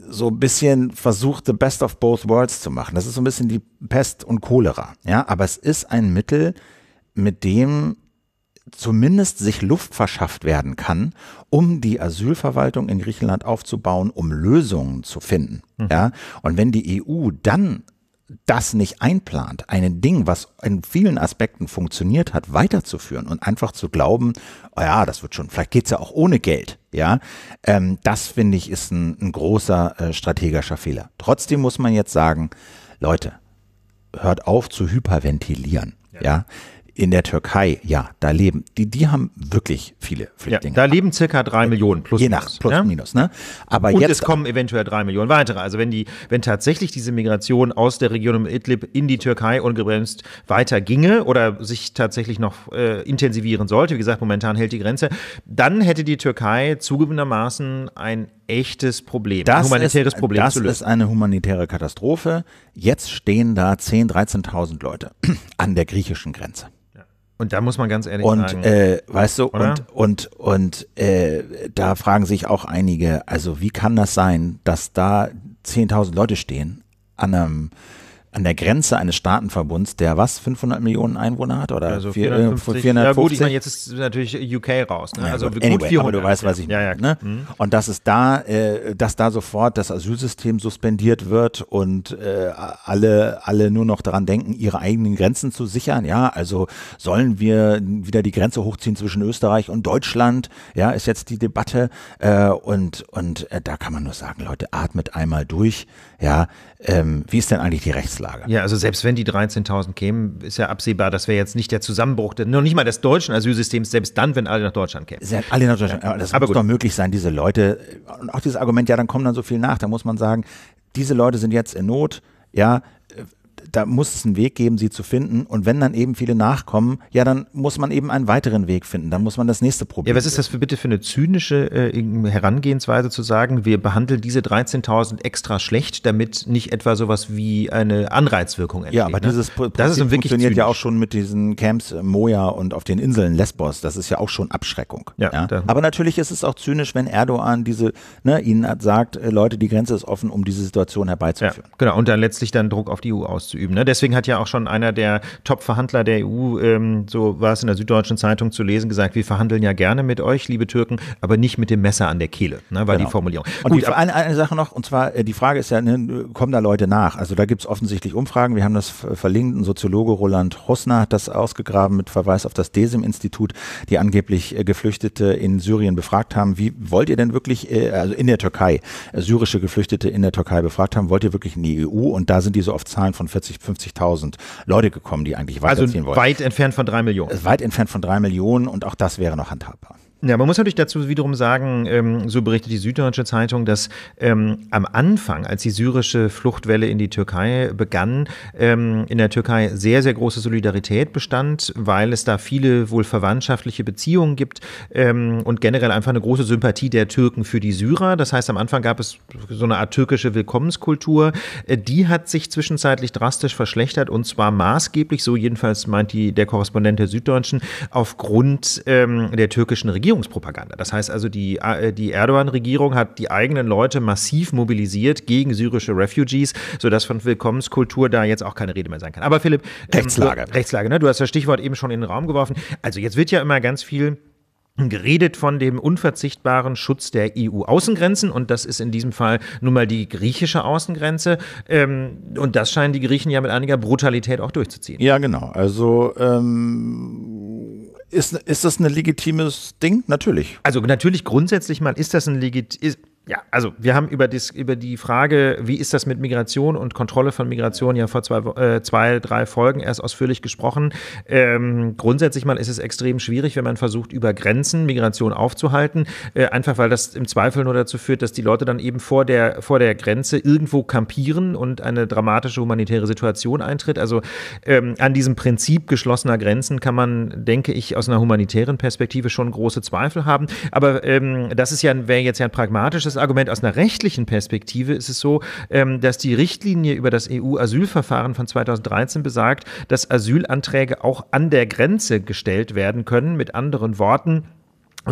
A: so ein bisschen versucht, the Best of Both Worlds zu machen. Das ist so ein bisschen die Pest und Cholera. Ja, aber es ist ein Mittel, mit dem zumindest sich Luft verschafft werden kann, um die Asylverwaltung in Griechenland aufzubauen, um Lösungen zu finden. Mhm. Ja, und wenn die EU dann das nicht einplant, ein Ding, was in vielen Aspekten funktioniert hat, weiterzuführen und einfach zu glauben, oh ja, das wird schon, vielleicht geht's ja auch ohne Geld, ja, ähm, das finde ich ist ein, ein großer äh, strategischer Fehler. Trotzdem muss man jetzt sagen, Leute, hört auf zu hyperventilieren, ja. ja? in der Türkei, ja, da leben, die, die haben wirklich viele Flüchtlinge.
B: Ja, da leben circa drei äh, Millionen plus Je nach, plus ja? Ne? minus. Ne? Aber und jetzt, es kommen eventuell drei Millionen weitere. Also wenn die, wenn tatsächlich diese Migration aus der Region um Idlib in die Türkei ungebremst weiter ginge oder sich tatsächlich noch äh, intensivieren sollte, wie gesagt, momentan hält die Grenze, dann hätte die Türkei zugegebenermaßen ein echtes Problem, das ein humanitäres ist, Problem das zu lösen. Das ist
A: eine humanitäre Katastrophe. Jetzt stehen da 10.000, 13.000 Leute an der griechischen
B: Grenze. Und da muss man ganz ehrlich und, sagen. Und äh, weißt du, oder?
A: und, und, und äh, da fragen sich auch einige, also wie kann das sein, dass da 10.000 Leute stehen an einem an der Grenze eines Staatenverbunds, der was, 500 Millionen Einwohner hat oder also 450, 450? Äh, ja gut, ich meine,
B: jetzt ist natürlich UK raus. Ne? Ja, also gut, anyway, 400. Aber du weißt,
A: was ich meine. Ja, ja, ne? mhm. Und dass es da, äh, dass da sofort das Asylsystem suspendiert wird und äh, alle, alle nur noch daran denken, ihre eigenen Grenzen zu sichern. Ja, also sollen wir wieder die Grenze hochziehen zwischen Österreich und Deutschland? Ja, ist jetzt die Debatte. Äh, und und äh, da kann man nur sagen, Leute, atmet einmal durch. Ja, ähm, wie ist denn eigentlich die Rechtslage?
B: Ja, also selbst wenn die 13.000 kämen, ist ja absehbar, dass wir jetzt nicht der Zusammenbruch, noch nicht mal des deutschen Asylsystems, selbst dann, wenn alle nach Deutschland kämen. Selbst alle nach Deutschland, ja. aber das aber muss gut. doch
A: möglich sein, diese Leute, und auch dieses Argument, ja, dann kommen dann so viel nach, da muss man sagen, diese Leute sind jetzt in Not, ja, da muss es einen Weg geben, sie zu finden. Und wenn dann eben viele
B: nachkommen, ja, dann muss man eben einen weiteren Weg finden. Dann muss man das nächste Problem. Ja, was ist das für, bitte für eine zynische äh, Herangehensweise zu sagen, wir behandeln diese 13.000 extra schlecht, damit nicht etwa sowas wie eine Anreizwirkung entsteht? Ja, aber ne? dieses Prinzip das ist funktioniert zynisch. ja auch
A: schon mit diesen Camps äh, Moja und auf den Inseln Lesbos. Das ist ja auch schon Abschreckung. Ja,
B: ja? Aber natürlich ist
A: es auch zynisch, wenn Erdogan diese, ne, ihnen sagt, äh, Leute, die Grenze ist offen, um diese Situation herbeizuführen.
B: Ja, genau, und dann letztlich dann Druck auf die EU auszuüben auszuüben. Ne? Deswegen hat ja auch schon einer der Top-Verhandler der EU, ähm, so war es in der Süddeutschen Zeitung zu lesen, gesagt, wir verhandeln ja gerne mit euch, liebe Türken, aber nicht mit dem Messer an der Kehle, ne? war genau. die Formulierung. Und Gut, die,
A: eine, eine Sache noch, und zwar äh,
B: die Frage ist ja, ne, kommen da Leute
A: nach? Also da gibt es offensichtlich Umfragen, wir haben das verlinkt, ein Soziologe Roland Hosner hat das ausgegraben mit Verweis auf das DESIM-Institut, die angeblich äh, Geflüchtete in Syrien befragt haben, wie wollt ihr denn wirklich, äh, also in der Türkei, syrische Geflüchtete in der Türkei befragt haben, wollt ihr wirklich in die EU? Und da sind die so auf Zahlen von 40 40, 50.000 Leute gekommen, die eigentlich weiterziehen also wollen. weit
B: entfernt von drei Millionen. Weit
A: entfernt von drei Millionen und auch das wäre noch handhabbar.
B: Ja, man muss natürlich dazu wiederum sagen, ähm, so berichtet die Süddeutsche Zeitung, dass ähm, am Anfang, als die syrische Fluchtwelle in die Türkei begann, ähm, in der Türkei sehr, sehr große Solidarität bestand, weil es da viele wohl verwandtschaftliche Beziehungen gibt ähm, und generell einfach eine große Sympathie der Türken für die Syrer. Das heißt, am Anfang gab es so eine Art türkische Willkommenskultur. Äh, die hat sich zwischenzeitlich drastisch verschlechtert und zwar maßgeblich, so jedenfalls meint die, der Korrespondent der Süddeutschen, aufgrund ähm, der türkischen Regierung. Regierungspropaganda. Das heißt also, die, äh, die Erdogan-Regierung hat die eigenen Leute massiv mobilisiert gegen syrische Refugees, sodass von Willkommenskultur da jetzt auch keine Rede mehr sein kann. Aber Philipp, ähm, Rechtslage. Ähm, Rechtslage, ne? du hast das Stichwort eben schon in den Raum geworfen. Also jetzt wird ja immer ganz viel geredet von dem unverzichtbaren Schutz der EU-Außengrenzen und das ist in diesem Fall nun mal die griechische Außengrenze ähm, und das scheinen die Griechen ja mit einiger Brutalität auch durchzuziehen.
A: Ja, genau. Also
B: ähm, ist, ist das ein legitimes Ding? Natürlich. Also natürlich grundsätzlich mal ist das ein legitimes ja, also wir haben über, dis, über die Frage, wie ist das mit Migration und Kontrolle von Migration ja vor zwei, äh, zwei drei Folgen erst ausführlich gesprochen. Ähm, grundsätzlich mal ist es extrem schwierig, wenn man versucht, über Grenzen Migration aufzuhalten, äh, einfach weil das im Zweifel nur dazu führt, dass die Leute dann eben vor der, vor der Grenze irgendwo kampieren und eine dramatische humanitäre Situation eintritt. Also ähm, an diesem Prinzip geschlossener Grenzen kann man, denke ich, aus einer humanitären Perspektive schon große Zweifel haben. Aber ähm, das ist ja, wäre jetzt ja ein pragmatisches Argument aus einer rechtlichen Perspektive ist es so, ähm, dass die Richtlinie über das EU-Asylverfahren von 2013 besagt, dass Asylanträge auch an der Grenze gestellt werden können. Mit anderen Worten,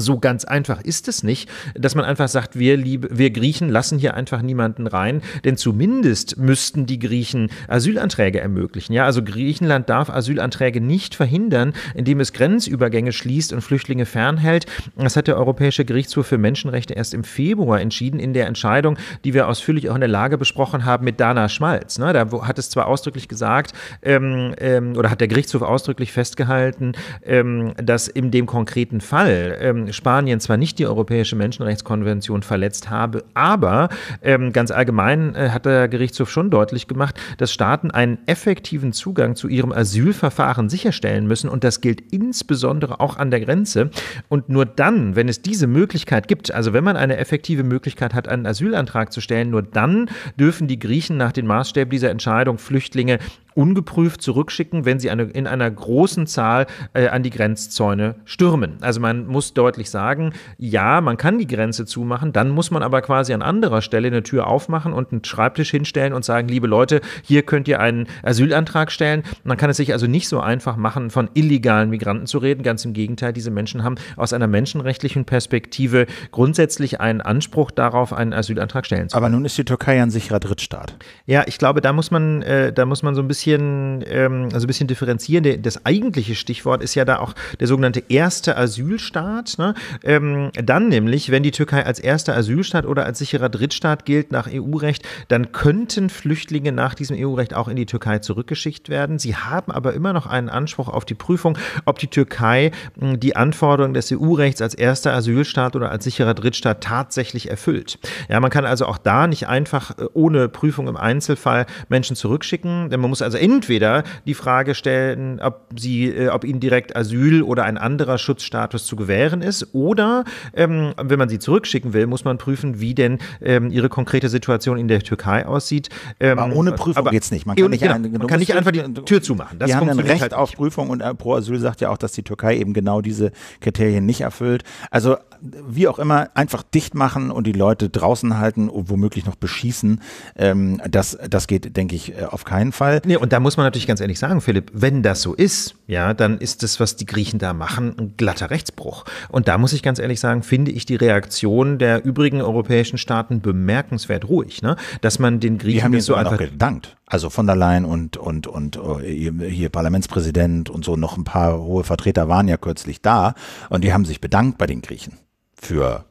B: so ganz einfach ist es nicht, dass man einfach sagt, wir, liebe, wir Griechen lassen hier einfach niemanden rein, denn zumindest müssten die Griechen Asylanträge ermöglichen. Ja, also Griechenland darf Asylanträge nicht verhindern, indem es Grenzübergänge schließt und Flüchtlinge fernhält. Das hat der Europäische Gerichtshof für Menschenrechte erst im Februar entschieden, in der Entscheidung, die wir ausführlich auch in der Lage besprochen haben mit Dana Schmalz. Ne, da hat es zwar ausdrücklich gesagt, ähm, ähm, oder hat der Gerichtshof ausdrücklich festgehalten, ähm, dass in dem konkreten Fall ähm, Spanien zwar nicht die Europäische Menschenrechtskonvention verletzt habe, aber ähm, ganz allgemein äh, hat der Gerichtshof schon deutlich gemacht, dass Staaten einen effektiven Zugang zu ihrem Asylverfahren sicherstellen müssen und das gilt insbesondere auch an der Grenze. Und nur dann, wenn es diese Möglichkeit gibt, also wenn man eine effektive Möglichkeit hat, einen Asylantrag zu stellen, nur dann dürfen die Griechen nach den Maßstäben dieser Entscheidung Flüchtlinge ungeprüft zurückschicken, wenn sie eine, in einer großen Zahl äh, an die Grenzzäune stürmen. Also man muss deutlich sagen, ja, man kann die Grenze zumachen, dann muss man aber quasi an anderer Stelle eine Tür aufmachen und einen Schreibtisch hinstellen und sagen, liebe Leute, hier könnt ihr einen Asylantrag stellen. Man kann es sich also nicht so einfach machen, von illegalen Migranten zu reden. Ganz im Gegenteil, diese Menschen haben aus einer menschenrechtlichen Perspektive grundsätzlich einen Anspruch darauf, einen Asylantrag stellen zu können. Aber nun ist die Türkei ein sicherer Drittstaat. Ja, ich glaube, da muss man, äh, da muss man so ein bisschen bisschen, ähm, also ein bisschen differenzieren. Das eigentliche Stichwort ist ja da auch der sogenannte erste Asylstaat. Ne? Ähm, dann nämlich, wenn die Türkei als erster Asylstaat oder als sicherer Drittstaat gilt nach EU-Recht, dann könnten Flüchtlinge nach diesem EU-Recht auch in die Türkei zurückgeschickt werden. Sie haben aber immer noch einen Anspruch auf die Prüfung, ob die Türkei hm, die Anforderungen des EU-Rechts als erster Asylstaat oder als sicherer Drittstaat tatsächlich erfüllt. Ja, man kann also auch da nicht einfach äh, ohne Prüfung im Einzelfall Menschen zurückschicken, denn man muss also also entweder die Frage stellen, ob, sie, äh, ob ihnen direkt Asyl oder ein anderer Schutzstatus zu gewähren ist, oder ähm, wenn man sie zurückschicken will, muss man prüfen, wie denn ähm, ihre konkrete Situation in der Türkei aussieht. Ähm, aber ohne Prüfung geht es nicht. Man kann, nicht, genau, ein, man kann nicht einfach die Tür zumachen. Das die haben ein Recht halt auf
A: Prüfung und äh, Pro Asyl sagt ja auch, dass die Türkei eben genau diese Kriterien nicht erfüllt. Also wie auch immer, einfach dicht machen und die Leute draußen halten und womöglich noch beschießen. Ähm, das,
B: das geht, denke ich, äh, auf keinen Fall. Nee, und da muss man natürlich ganz ehrlich sagen, Philipp, wenn das so ist, ja, dann ist das, was die Griechen da machen, ein glatter Rechtsbruch. Und da muss ich ganz ehrlich sagen, finde ich die Reaktion der übrigen europäischen Staaten bemerkenswert ruhig, ne? dass man den Griechen. Wir haben so einfach gedankt.
A: Also von der Leyen und, und, und oh, hier Parlamentspräsident und so noch ein paar hohe Vertreter waren ja kürzlich da und die haben sich bedankt bei den Griechen für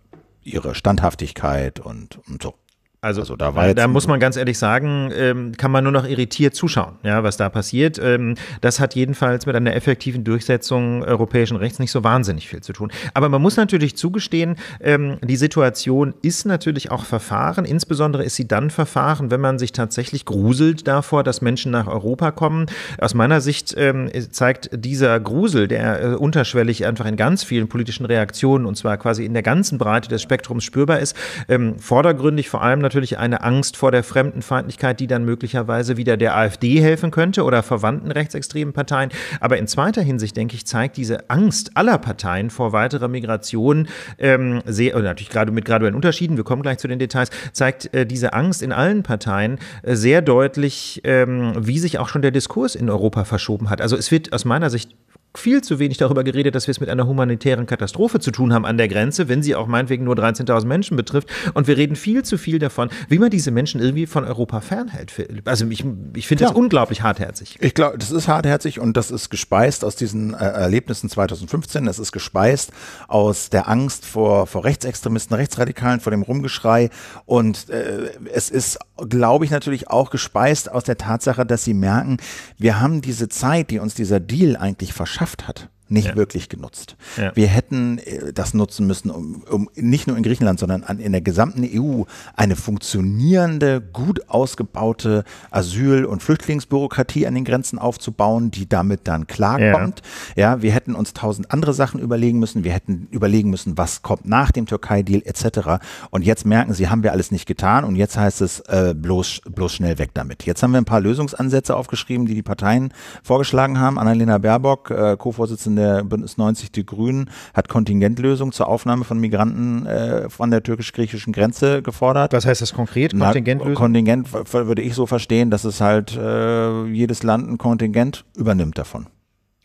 A: ihre Standhaftigkeit und, und so.
B: Also, also da, äh, da muss man ganz ehrlich sagen, ähm, kann man nur noch irritiert zuschauen, ja, was da passiert. Ähm, das hat jedenfalls mit einer effektiven Durchsetzung europäischen Rechts nicht so wahnsinnig viel zu tun. Aber man muss natürlich zugestehen, ähm, die Situation ist natürlich auch verfahren. Insbesondere ist sie dann verfahren, wenn man sich tatsächlich gruselt davor, dass Menschen nach Europa kommen. Aus meiner Sicht ähm, zeigt dieser Grusel, der äh, unterschwellig einfach in ganz vielen politischen Reaktionen und zwar quasi in der ganzen Breite des Spektrums spürbar ist, ähm, vordergründig vor allem natürlich natürlich eine Angst vor der Fremdenfeindlichkeit, die dann möglicherweise wieder der AfD helfen könnte oder verwandten rechtsextremen Parteien. Aber in zweiter Hinsicht, denke ich, zeigt diese Angst aller Parteien vor weiterer Migration, ähm, sehr, natürlich gerade mit graduellen Unterschieden, wir kommen gleich zu den Details, zeigt äh, diese Angst in allen Parteien äh, sehr deutlich, ähm, wie sich auch schon der Diskurs in Europa verschoben hat. Also es wird aus meiner Sicht viel zu wenig darüber geredet, dass wir es mit einer humanitären Katastrophe zu tun haben an der Grenze, wenn sie auch meinetwegen nur 13.000 Menschen betrifft. Und wir reden viel zu viel davon, wie man diese Menschen irgendwie von Europa fernhält. Also ich, ich finde das unglaublich hartherzig. Ich glaube, das ist hartherzig und das ist gespeist aus
A: diesen äh, Erlebnissen 2015. Es ist gespeist aus der Angst vor, vor Rechtsextremisten, Rechtsradikalen, vor dem Rumgeschrei. Und äh, es ist, glaube ich, natürlich auch gespeist aus der Tatsache, dass sie merken, wir haben diese Zeit, die uns dieser Deal eigentlich verschafft geschafft hat nicht ja. wirklich genutzt. Ja. Wir hätten äh, das nutzen müssen, um, um nicht nur in Griechenland, sondern an, in der gesamten EU eine funktionierende, gut ausgebaute Asyl- und Flüchtlingsbürokratie an den Grenzen aufzubauen, die damit dann klarkommt. Ja. ja, wir hätten uns tausend andere Sachen überlegen müssen. Wir hätten überlegen müssen, was kommt nach dem Türkei-Deal etc. Und jetzt merken sie, haben wir alles nicht getan und jetzt heißt es äh, bloß, bloß schnell weg damit. Jetzt haben wir ein paar Lösungsansätze aufgeschrieben, die die Parteien vorgeschlagen haben. Annalena Baerbock, äh, Co-Vorsitzende an der Bündnis 90 Die Grünen hat Kontingentlösungen zur Aufnahme von Migranten äh, von der türkisch-griechischen Grenze gefordert. Was heißt das konkret? Kontingentlösung? Kontingent würde ich so verstehen, dass es halt äh, jedes Land ein Kontingent übernimmt davon.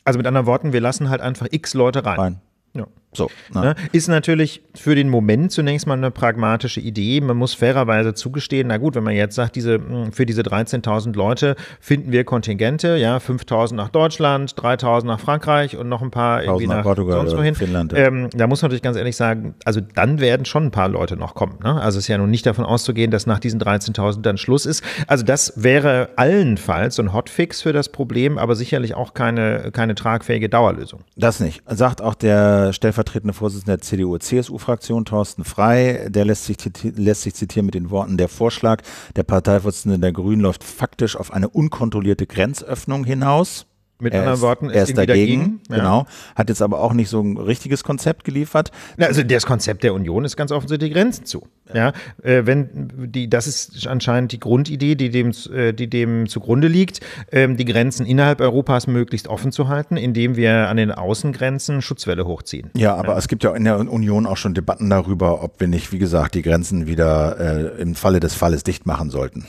B: Also mit anderen Worten, wir lassen halt einfach x Leute rein. rein. Ja. So, ne? Ist natürlich für den Moment zunächst mal eine pragmatische Idee. Man muss fairerweise zugestehen, na gut, wenn man jetzt sagt, diese, hm, für diese 13.000 Leute finden wir Kontingente, ja, 5.000 nach Deutschland, 3.000 nach Frankreich und noch ein paar irgendwie nach, nach Portugal sonst wohin. Finnland. Ähm, da muss man natürlich ganz ehrlich sagen, also dann werden schon ein paar Leute noch kommen. Ne? Also es ist ja nun nicht davon auszugehen, dass nach diesen 13.000 dann Schluss ist. Also das wäre allenfalls ein Hotfix für das Problem, aber sicherlich auch keine, keine tragfähige Dauerlösung.
A: Das nicht. Sagt auch der Stellvertreter stellvertretende Vorsitzende der CDU-CSU-Fraktion, Thorsten Frei, der lässt sich, lässt sich zitieren mit den Worten, der Vorschlag der Parteivorsitzenden der Grünen läuft faktisch auf eine unkontrollierte Grenzöffnung hinaus. Mit er anderen ist, Worten, ist er ist dagegen, dagegen. genau.
B: Hat jetzt aber auch nicht so ein richtiges Konzept geliefert. Also das Konzept der Union ist ganz offensichtlich Grenzen zu. Ja, äh, wenn die, das ist anscheinend die Grundidee, die dem, äh, die dem zugrunde liegt, ähm, die Grenzen innerhalb Europas möglichst offen zu halten, indem wir an den Außengrenzen Schutzwelle hochziehen.
A: Ja, aber ja. es gibt ja in der Union auch schon Debatten darüber, ob wir nicht, wie gesagt, die Grenzen wieder äh, im Falle des Falles dicht machen sollten.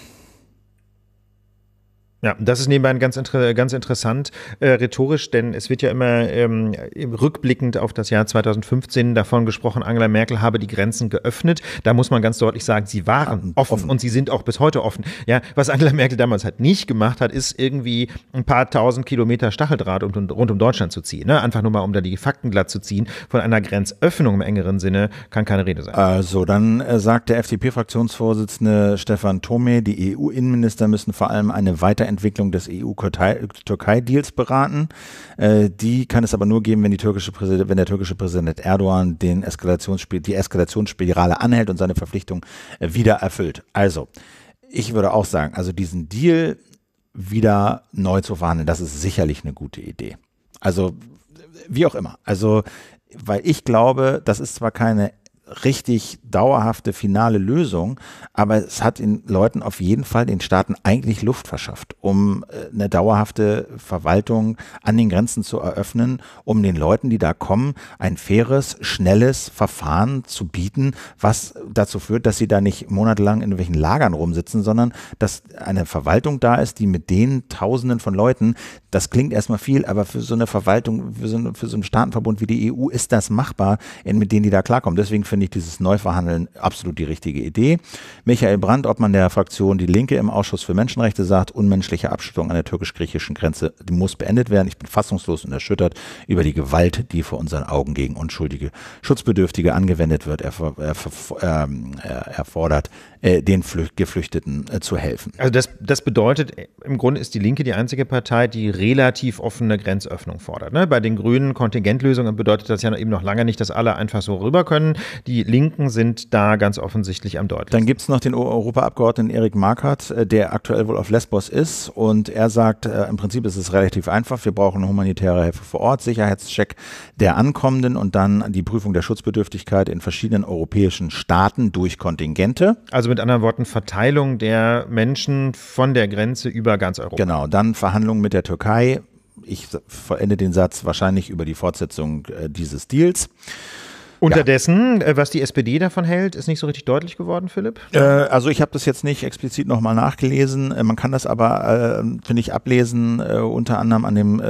B: Ja, das ist nebenbei ganz, inter ganz interessant äh, rhetorisch, denn es wird ja immer ähm, rückblickend auf das Jahr 2015 davon gesprochen, Angela Merkel habe die Grenzen geöffnet. Da muss man ganz deutlich sagen, sie waren offen, offen, und sie sind auch bis heute offen. Ja, was Angela Merkel damals halt nicht gemacht hat, ist irgendwie ein paar tausend Kilometer Stacheldraht um, rund um Deutschland zu ziehen. Ne? Einfach nur mal, um da die Fakten glatt zu ziehen. Von einer Grenzöffnung im engeren Sinne kann keine Rede sein. Also, dann äh, sagt der FDP-Fraktionsvorsitzende Stefan Thome, die EU-Innenminister
A: müssen vor allem eine weitere Weiterentwicklung des EU-Türkei-Deals beraten. Äh, die kann es aber nur geben, wenn, die türkische wenn der türkische Präsident Erdogan den Eskalationsspiel, die Eskalationsspirale anhält und seine Verpflichtung äh, wieder erfüllt. Also, ich würde auch sagen, also diesen Deal wieder neu zu verhandeln, das ist sicherlich eine gute Idee. Also, wie auch immer. Also, weil ich glaube, das ist zwar keine richtig dauerhafte finale Lösung, aber es hat den Leuten auf jeden Fall den Staaten eigentlich Luft verschafft, um äh, eine dauerhafte Verwaltung an den Grenzen zu eröffnen, um den Leuten, die da kommen, ein faires, schnelles Verfahren zu bieten, was dazu führt, dass sie da nicht monatelang in irgendwelchen Lagern rumsitzen, sondern dass eine Verwaltung da ist, die mit den Tausenden von Leuten, das klingt erstmal viel, aber für so eine Verwaltung, für so, für so einen Staatenverbund wie die EU ist das machbar, mit denen die da klarkommen. Deswegen finde finde ich dieses Neuverhandeln absolut die richtige Idee. Michael Brandt, Obmann der Fraktion Die Linke im Ausschuss für Menschenrechte, sagt, unmenschliche Abschottung an der türkisch-griechischen Grenze muss beendet werden. Ich bin fassungslos und erschüttert über die Gewalt, die vor unseren Augen gegen unschuldige Schutzbedürftige angewendet wird. Er, er, ähm, er, er fordert, äh, den Flü Geflüchteten äh, zu helfen.
B: Also das, das bedeutet, im Grunde ist die Linke die einzige Partei, die relativ offene Grenzöffnung fordert. Ne? Bei den Grünen Kontingentlösungen bedeutet das ja eben noch lange nicht, dass alle einfach so rüber können. Die die Linken sind da ganz offensichtlich am deutlichsten. Dann gibt es noch den Europaabgeordneten
A: Erik Markert, äh,
B: der aktuell wohl
A: auf Lesbos ist. Und er sagt, äh, im Prinzip ist es relativ einfach. Wir brauchen humanitäre Hilfe vor Ort, Sicherheitscheck der Ankommenden und dann die Prüfung der Schutzbedürftigkeit in verschiedenen europäischen Staaten durch Kontingente.
B: Also mit anderen Worten, Verteilung der Menschen von der Grenze über ganz Europa. Genau, dann Verhandlungen mit der Türkei.
A: Ich vollende den Satz wahrscheinlich über die Fortsetzung äh, dieses Deals. Unterdessen, ja. Äh, was die SPD davon
B: hält, ist nicht so richtig deutlich geworden, Philipp?
A: Äh, also ich habe das jetzt nicht explizit nochmal nachgelesen. Äh, man kann das aber, äh, finde ich, ablesen, äh, unter anderem an dem, äh,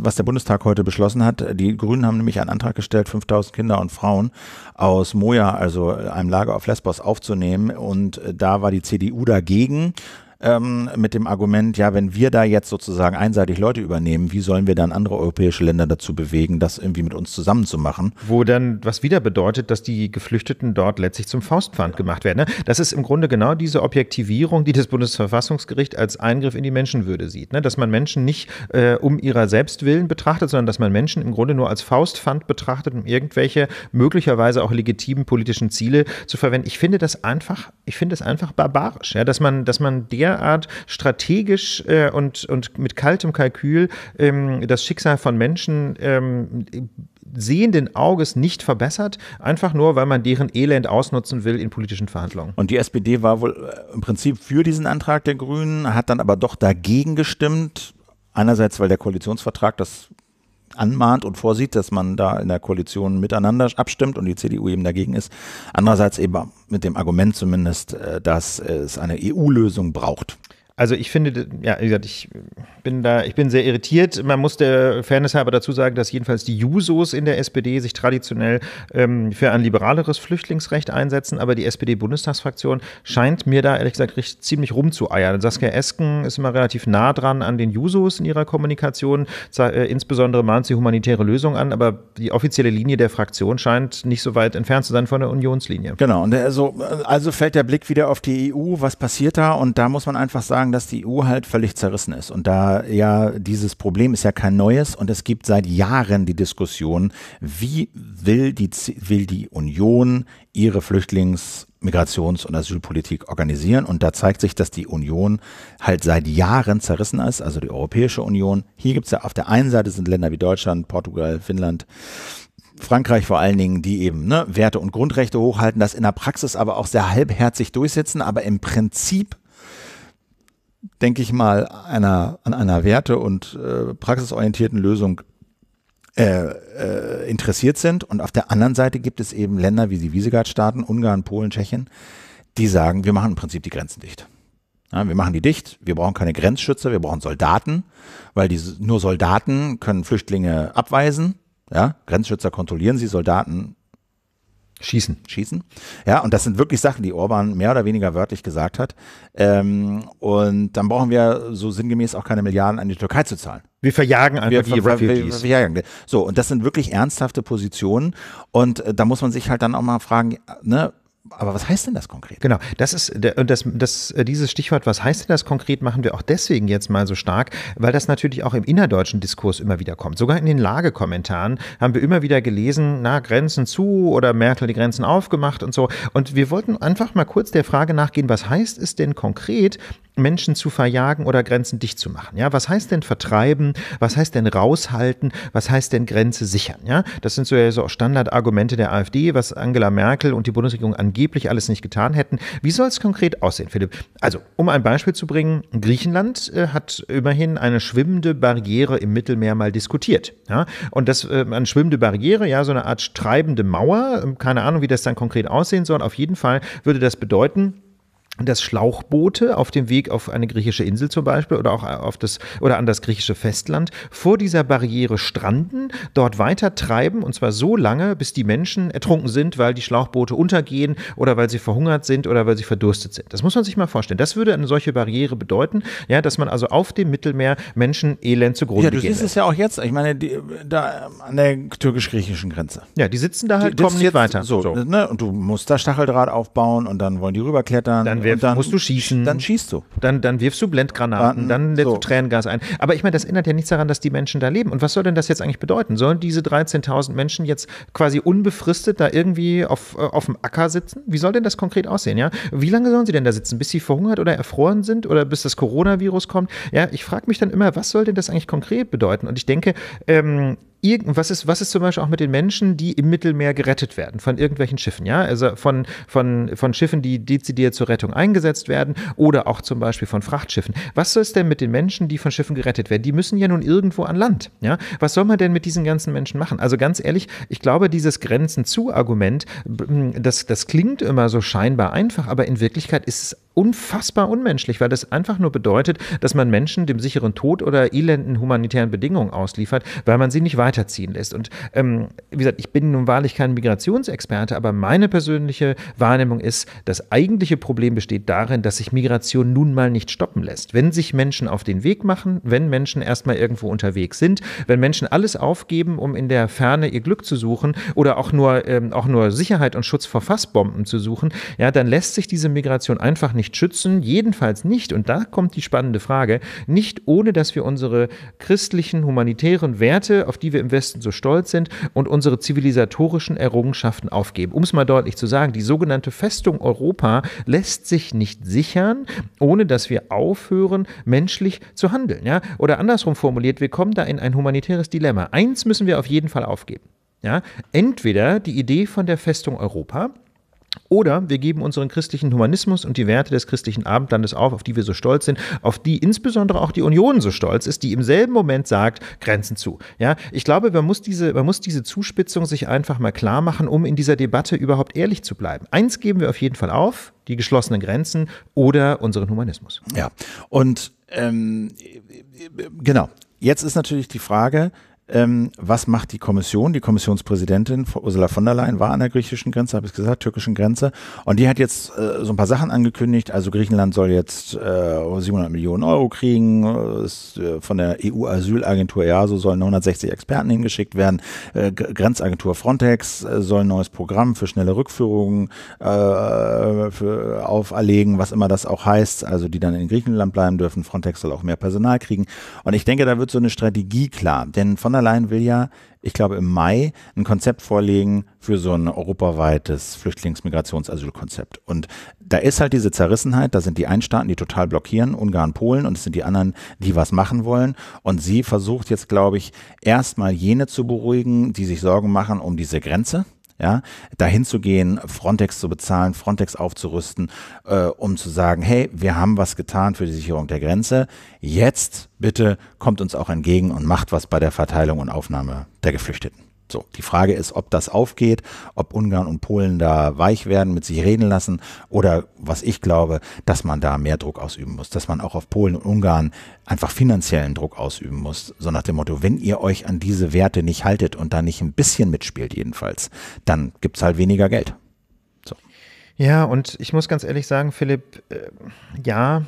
A: was der Bundestag heute beschlossen hat. Die Grünen haben nämlich einen Antrag gestellt, 5000 Kinder und Frauen aus Moja, also einem Lager auf Lesbos, aufzunehmen. Und da war die CDU dagegen ähm, mit dem Argument, ja, wenn wir da jetzt sozusagen einseitig Leute übernehmen, wie sollen wir dann andere europäische Länder dazu bewegen, das irgendwie mit uns zusammenzumachen?
B: Wo dann, was wieder bedeutet, dass die Geflüchteten dort letztlich zum Faustpfand gemacht werden. Ne? Das ist im Grunde genau diese Objektivierung, die das Bundesverfassungsgericht als Eingriff in die Menschenwürde sieht. Ne? Dass man Menschen nicht äh, um ihrer selbst willen betrachtet, sondern dass man Menschen im Grunde nur als Faustpfand betrachtet, um irgendwelche möglicherweise auch legitimen politischen Ziele zu verwenden. Ich finde das einfach, ich finde das einfach barbarisch, ja? dass man, dass man der derart strategisch äh, und, und mit kaltem Kalkül ähm, das Schicksal von Menschen ähm, sehenden Auges nicht verbessert, einfach nur, weil man deren Elend ausnutzen will in politischen Verhandlungen.
A: Und die SPD war wohl äh,
B: im Prinzip für diesen Antrag
A: der Grünen, hat dann aber doch dagegen gestimmt. Einerseits, weil der Koalitionsvertrag das anmahnt und vorsieht, dass man da in der Koalition miteinander abstimmt und die CDU eben dagegen ist. Andererseits eben mit dem Argument zumindest, äh, dass es eine EU-Lösung braucht.
B: Also ich finde, ja, wie gesagt, ich bin da, ich bin sehr irritiert. Man muss der Fairness halber dazu sagen, dass jedenfalls die Jusos in der SPD sich traditionell ähm, für ein liberaleres Flüchtlingsrecht einsetzen, aber die SPD-Bundestagsfraktion scheint mir da ehrlich gesagt recht, ziemlich rumzueiern. Saskia Esken ist immer relativ nah dran an den Jusos in ihrer Kommunikation. Äh, insbesondere mahnt sie humanitäre Lösungen an, aber die offizielle Linie der Fraktion scheint nicht so weit entfernt zu sein von der Unionslinie.
A: Genau, und also, also fällt der Blick wieder auf die EU, was passiert da? Und da muss man einfach sagen, sagen, dass die EU halt völlig zerrissen ist. Und da ja, dieses Problem ist ja kein neues und es gibt seit Jahren die Diskussion, wie will die, will die Union ihre Flüchtlings- Migrations- und Asylpolitik organisieren. Und da zeigt sich, dass die Union halt seit Jahren zerrissen ist, also die Europäische Union. Hier gibt es ja auf der einen Seite sind Länder wie Deutschland, Portugal, Finnland, Frankreich vor allen Dingen, die eben ne, Werte und Grundrechte hochhalten, das in der Praxis aber auch sehr halbherzig durchsetzen, aber im Prinzip denke ich mal, einer, an einer werte- und äh, praxisorientierten Lösung äh, äh, interessiert sind. Und auf der anderen Seite gibt es eben Länder wie die wiesegard staaten Ungarn, Polen, Tschechien, die sagen, wir machen im Prinzip die Grenzen dicht. Ja, wir machen die dicht, wir brauchen keine Grenzschützer, wir brauchen Soldaten, weil die, nur Soldaten können Flüchtlinge abweisen. Ja, Grenzschützer kontrollieren sie, Soldaten Schießen. Schießen. Ja, und das sind wirklich Sachen, die Orban mehr oder weniger wörtlich gesagt hat. Ähm, und dann brauchen wir so sinngemäß auch keine Milliarden an die Türkei zu zahlen. Wir verjagen einfach wir, die Refugees. Wir, verjagen. So, und das sind wirklich ernsthafte Positionen. Und äh, da muss man sich halt dann auch mal fragen, äh,
B: ne, aber was heißt denn das konkret? Genau, das ist das, das, äh, dieses Stichwort, was heißt denn das konkret, machen wir auch deswegen jetzt mal so stark, weil das natürlich auch im innerdeutschen Diskurs immer wieder kommt. Sogar in den Lagekommentaren haben wir immer wieder gelesen, na, Grenzen zu oder Merkel die Grenzen aufgemacht und so. Und wir wollten einfach mal kurz der Frage nachgehen, was heißt es denn konkret, Menschen zu verjagen oder Grenzen dicht zu machen? Ja, was heißt denn vertreiben? Was heißt denn raushalten? Was heißt denn Grenze sichern? Ja, das sind so, ja so Standardargumente der AfD, was Angela Merkel und die Bundesregierung angeht angeblich alles nicht getan hätten. Wie soll es konkret aussehen, Philipp? Also, um ein Beispiel zu bringen, Griechenland äh, hat immerhin eine schwimmende Barriere im Mittelmeer mal diskutiert. Ja? Und das, äh, eine schwimmende Barriere, ja, so eine Art treibende Mauer, ähm, keine Ahnung, wie das dann konkret aussehen soll. Auf jeden Fall würde das bedeuten, dass Schlauchboote auf dem Weg auf eine griechische Insel zum Beispiel oder auch äh, auf das oder an das griechische Festland vor dieser Barriere stranden, dort weiter treiben und zwar so lange, bis die Menschen ertrunken sind, weil die Schlauchboote untergehen oder weil sie verhungert sind oder weil sie verdurstet sind. Das muss man sich mal vorstellen. Das würde eine solche Barriere bedeuten, ja, dass man also auf dem Mittelmeer Menschen elend zugrunde Ja, du siehst es
A: ja auch jetzt. Ich meine, die, da
B: an der türkisch-griechischen Grenze. Ja, die sitzen da halt, die, kommen nicht weiter. So, so. Ne? und du musst da Stacheldraht aufbauen und dann wollen die rüberklettern. Dann wirf, dann, musst du schießen. Dann schießt du. Dann, dann wirfst du Blendgranaten, dann, dann lädst so. du Tränengas ein. Aber ich meine, das ändert ja nichts daran, dass die Menschen da leben. Und was soll denn das jetzt eigentlich bedeuten? Sollen diese 13.000 Menschen jetzt quasi unbefristet da irgendwie auf, äh, auf dem Acker sitzen? Wie soll denn das konkret aussehen? Ja? Wie lange sollen sie denn da sitzen? Bis sie verhungert oder erfroren sind oder bis das Coronavirus kommt? Ja, ich frage mich dann immer, was soll denn das eigentlich konkret bedeuten? Und ich denke, ähm, was ist, was ist zum Beispiel auch mit den Menschen, die im Mittelmeer gerettet werden von irgendwelchen Schiffen, ja? Also von, von, von Schiffen, die dezidiert zur Rettung eingesetzt werden oder auch zum Beispiel von Frachtschiffen. Was ist denn mit den Menschen, die von Schiffen gerettet werden? Die müssen ja nun irgendwo an Land, ja? Was soll man denn mit diesen ganzen Menschen machen? Also ganz ehrlich, ich glaube, dieses Grenzen zu Argument, das, das klingt immer so scheinbar einfach, aber in Wirklichkeit ist es unfassbar unmenschlich, weil das einfach nur bedeutet, dass man Menschen dem sicheren Tod oder elenden humanitären Bedingungen ausliefert, weil man sie nicht weiterziehen lässt. Und ähm, wie gesagt, ich bin nun wahrlich kein Migrationsexperte, aber meine persönliche Wahrnehmung ist, das eigentliche Problem besteht darin, dass sich Migration nun mal nicht stoppen lässt. Wenn sich Menschen auf den Weg machen, wenn Menschen erstmal irgendwo unterwegs sind, wenn Menschen alles aufgeben, um in der Ferne ihr Glück zu suchen oder auch nur, ähm, auch nur Sicherheit und Schutz vor Fassbomben zu suchen, ja, dann lässt sich diese Migration einfach nicht Grundrecht schützen? Jedenfalls nicht, und da kommt die spannende Frage, nicht ohne dass wir unsere christlichen, humanitären Werte, auf die wir im Westen so stolz sind, und unsere zivilisatorischen Errungenschaften aufgeben. Um es mal deutlich zu sagen, die sogenannte Festung Europa lässt sich nicht sichern, ohne dass wir aufhören, menschlich zu handeln. Ja? Oder andersrum formuliert, wir kommen da in ein humanitäres Dilemma. Eins müssen wir auf jeden Fall aufgeben. Ja? Entweder die Idee von der Festung Europa, oder wir geben unseren christlichen Humanismus und die Werte des christlichen Abendlandes auf, auf die wir so stolz sind, auf die insbesondere auch die Union so stolz ist, die im selben Moment sagt, Grenzen zu. Ja, ich glaube, man muss diese, man muss diese Zuspitzung sich einfach mal klar machen, um in dieser Debatte überhaupt ehrlich zu bleiben. Eins geben wir auf jeden Fall auf, die geschlossenen Grenzen oder unseren Humanismus. Ja, und ähm, genau. Jetzt ist natürlich die Frage, ähm,
A: was macht die Kommission? Die Kommissionspräsidentin Ursula von der Leyen war an der griechischen Grenze, habe ich gesagt, türkischen Grenze. Und die hat jetzt äh, so ein paar Sachen angekündigt. Also Griechenland soll jetzt äh, 700 Millionen Euro kriegen. Ist, äh, von der EU-Asylagentur EASO sollen 960 Experten hingeschickt werden. Äh, Grenzagentur Frontex äh, soll ein neues Programm für schnelle Rückführungen äh, für, auferlegen, was immer das auch heißt. Also die dann in Griechenland bleiben dürfen. Frontex soll auch mehr Personal kriegen. Und ich denke, da wird so eine Strategie klar. Denn von der Leyen will ja, ich glaube, im Mai ein Konzept vorlegen für so ein europaweites Flüchtlingsmigrationsasylkonzept. Und da ist halt diese Zerrissenheit, da sind die einen Staaten, die total blockieren, Ungarn, Polen, und es sind die anderen, die was machen wollen. Und sie versucht jetzt, glaube ich, erstmal jene zu beruhigen, die sich Sorgen machen um diese Grenze ja, dahin zu gehen, Frontex zu bezahlen, Frontex aufzurüsten, äh, um zu sagen, hey, wir haben was getan für die Sicherung der Grenze. Jetzt bitte kommt uns auch entgegen und macht was bei der Verteilung und Aufnahme der Geflüchteten. So, die Frage ist, ob das aufgeht, ob Ungarn und Polen da weich werden, mit sich reden lassen oder was ich glaube, dass man da mehr Druck ausüben muss, dass man auch auf Polen und Ungarn einfach finanziellen Druck ausüben muss. So nach dem Motto, wenn ihr euch an diese Werte nicht haltet und da nicht ein bisschen mitspielt jedenfalls, dann gibt's halt weniger Geld.
B: Ja, und ich muss ganz ehrlich sagen, Philipp, äh, ja,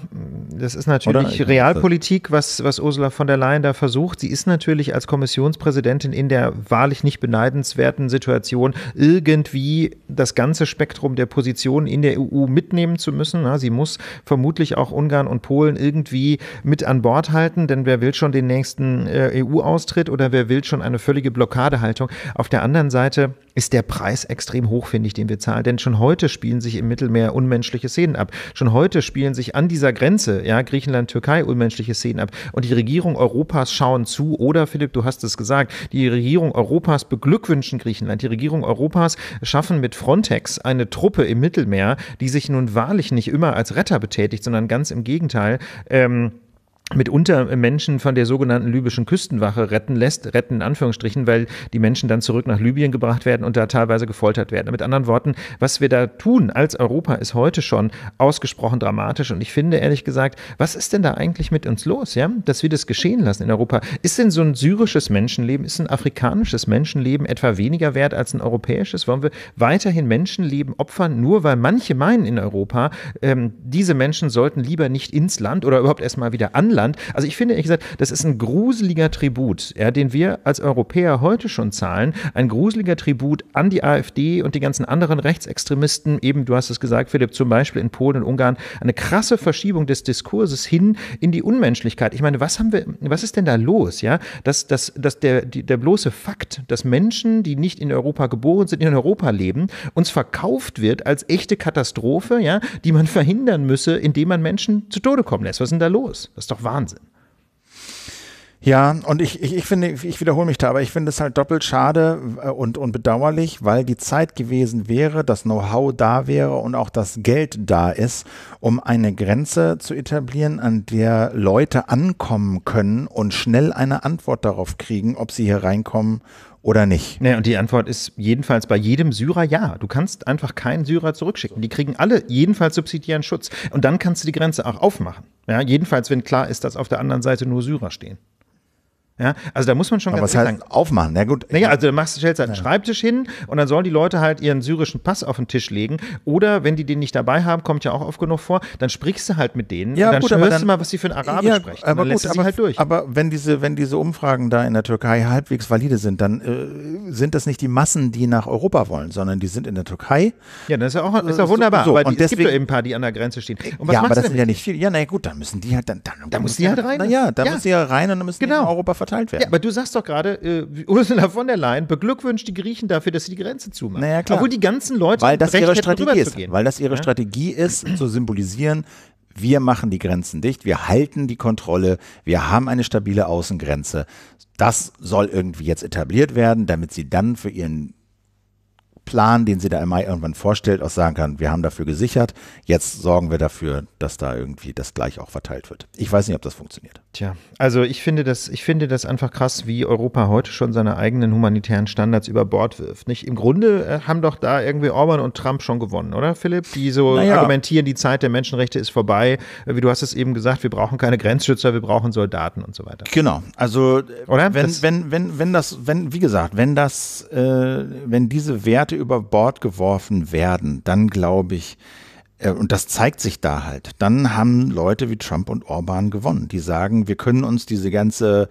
B: das ist natürlich Realpolitik, was, was Ursula von der Leyen da versucht. Sie ist natürlich als Kommissionspräsidentin in der wahrlich nicht beneidenswerten Situation, irgendwie das ganze Spektrum der Positionen in der EU mitnehmen zu müssen. Sie muss vermutlich auch Ungarn und Polen irgendwie mit an Bord halten, denn wer will schon den nächsten äh, EU-Austritt oder wer will schon eine völlige Blockadehaltung? Auf der anderen Seite ist der Preis extrem hoch, finde ich, den wir zahlen. Denn schon heute spielen sich im Mittelmeer unmenschliche Szenen ab. Schon heute spielen sich an dieser Grenze, ja, Griechenland, Türkei, unmenschliche Szenen ab. Und die Regierung Europas schauen zu, oder Philipp, du hast es gesagt, die Regierung Europas beglückwünschen Griechenland. Die Regierung Europas schaffen mit Frontex eine Truppe im Mittelmeer, die sich nun wahrlich nicht immer als Retter betätigt, sondern ganz im Gegenteil. Ähm, mitunter Menschen von der sogenannten libyschen Küstenwache retten lässt, retten in Anführungsstrichen, weil die Menschen dann zurück nach Libyen gebracht werden und da teilweise gefoltert werden. Mit anderen Worten, was wir da tun als Europa ist heute schon ausgesprochen dramatisch und ich finde ehrlich gesagt, was ist denn da eigentlich mit uns los, ja? Dass wir das geschehen lassen in Europa. Ist denn so ein syrisches Menschenleben, ist ein afrikanisches Menschenleben etwa weniger wert als ein europäisches? Wollen wir weiterhin Menschenleben opfern, nur weil manche meinen in Europa, ähm, diese Menschen sollten lieber nicht ins Land oder überhaupt erstmal wieder anlassen? Irland. Also ich finde, ehrlich gesagt, das ist ein gruseliger Tribut, ja, den wir als Europäer heute schon zahlen. Ein gruseliger Tribut an die AfD und die ganzen anderen Rechtsextremisten. Eben, du hast es gesagt, Philipp, zum Beispiel in Polen und Ungarn. Eine krasse Verschiebung des Diskurses hin in die Unmenschlichkeit. Ich meine, was haben wir, was ist denn da los? Ja, dass, dass, dass der, die, der bloße Fakt, dass Menschen, die nicht in Europa geboren sind, in Europa leben, uns verkauft wird als echte Katastrophe, ja, die man verhindern müsse, indem man Menschen zu Tode kommen lässt. Was ist denn da los? Das ist doch Wahnsinn. Ja, und ich, ich, ich finde, ich wiederhole mich da, aber
A: ich finde es halt doppelt schade äh, und, und bedauerlich, weil die Zeit gewesen wäre, das Know-how da wäre und auch das Geld da ist, um eine Grenze zu etablieren, an
B: der Leute ankommen können und schnell eine Antwort darauf kriegen, ob sie hier reinkommen oder nicht? Nee, und die Antwort ist jedenfalls bei jedem Syrer ja. Du kannst einfach keinen Syrer zurückschicken. Die kriegen alle jedenfalls subsidiären Schutz. Und dann kannst du die Grenze auch aufmachen. Ja, jedenfalls, wenn klar ist, dass auf der anderen Seite nur Syrer stehen. Ja, also da muss man schon Aber ganz was heißt sagen. aufmachen. Na gut. Naja, also du stellst halt einen ja. Schreibtisch hin und dann sollen die Leute halt ihren syrischen Pass auf den Tisch legen. Oder wenn die den nicht dabei haben, kommt ja auch oft genug vor, dann sprichst du halt mit denen ja, und dann gut, hörst dann, du mal, was sie für ein Arabisch ja, sprechen. Aber dann gut, aber,
A: halt durch. Aber wenn diese, wenn diese Umfragen da in der Türkei halbwegs valide sind, dann äh, sind das nicht die Massen, die nach Europa wollen, sondern die sind in der Türkei.
B: Ja, das ist ja auch, ist auch äh, wunderbar. So, so. aber und die, deswegen, es gibt ja eben ein paar, die an der Grenze stehen. ja, aber das sind
A: ja nicht viele. Ja, na gut, dann müssen die halt dann. Dann, dann muss die halt rein. Na ja, dann ja. muss die ja rein und dann müssen genau. die in genau. Europa verteilen verteilt werden. Ja,
B: aber du sagst doch gerade, äh, Ursula von der Leyen beglückwünscht die Griechen dafür, dass sie die Grenze zumachen. Naja, klar. Obwohl die ganzen Leute weil das Recht ihre Strategie ist, weil
A: das ihre ja? Strategie ist, zu symbolisieren, wir machen die Grenzen dicht, wir halten die Kontrolle, wir haben eine stabile Außengrenze. Das soll irgendwie jetzt etabliert werden, damit sie dann für ihren Plan, den sie da im Mai irgendwann vorstellt, auch sagen kann, wir haben dafür gesichert, jetzt sorgen wir dafür, dass da irgendwie das gleich auch verteilt wird. Ich weiß nicht, ob das funktioniert.
B: Tja, also ich finde das, ich finde das einfach krass, wie Europa heute schon seine eigenen humanitären Standards über Bord wirft. Nicht? Im Grunde äh, haben doch da irgendwie Orban und Trump schon gewonnen, oder Philipp? Die so naja. argumentieren, die Zeit der Menschenrechte ist vorbei. Äh, wie du hast es eben gesagt, wir brauchen keine Grenzschützer, wir brauchen Soldaten und so weiter. Genau, also äh, oder? wenn, das wenn, wenn, wenn das,
A: wenn, wie gesagt, wenn das, äh, wenn diese Werte über Bord geworfen werden, dann glaube ich, äh, und das zeigt sich da halt. Dann haben Leute wie Trump und Orban gewonnen, die sagen, wir können uns diese ganze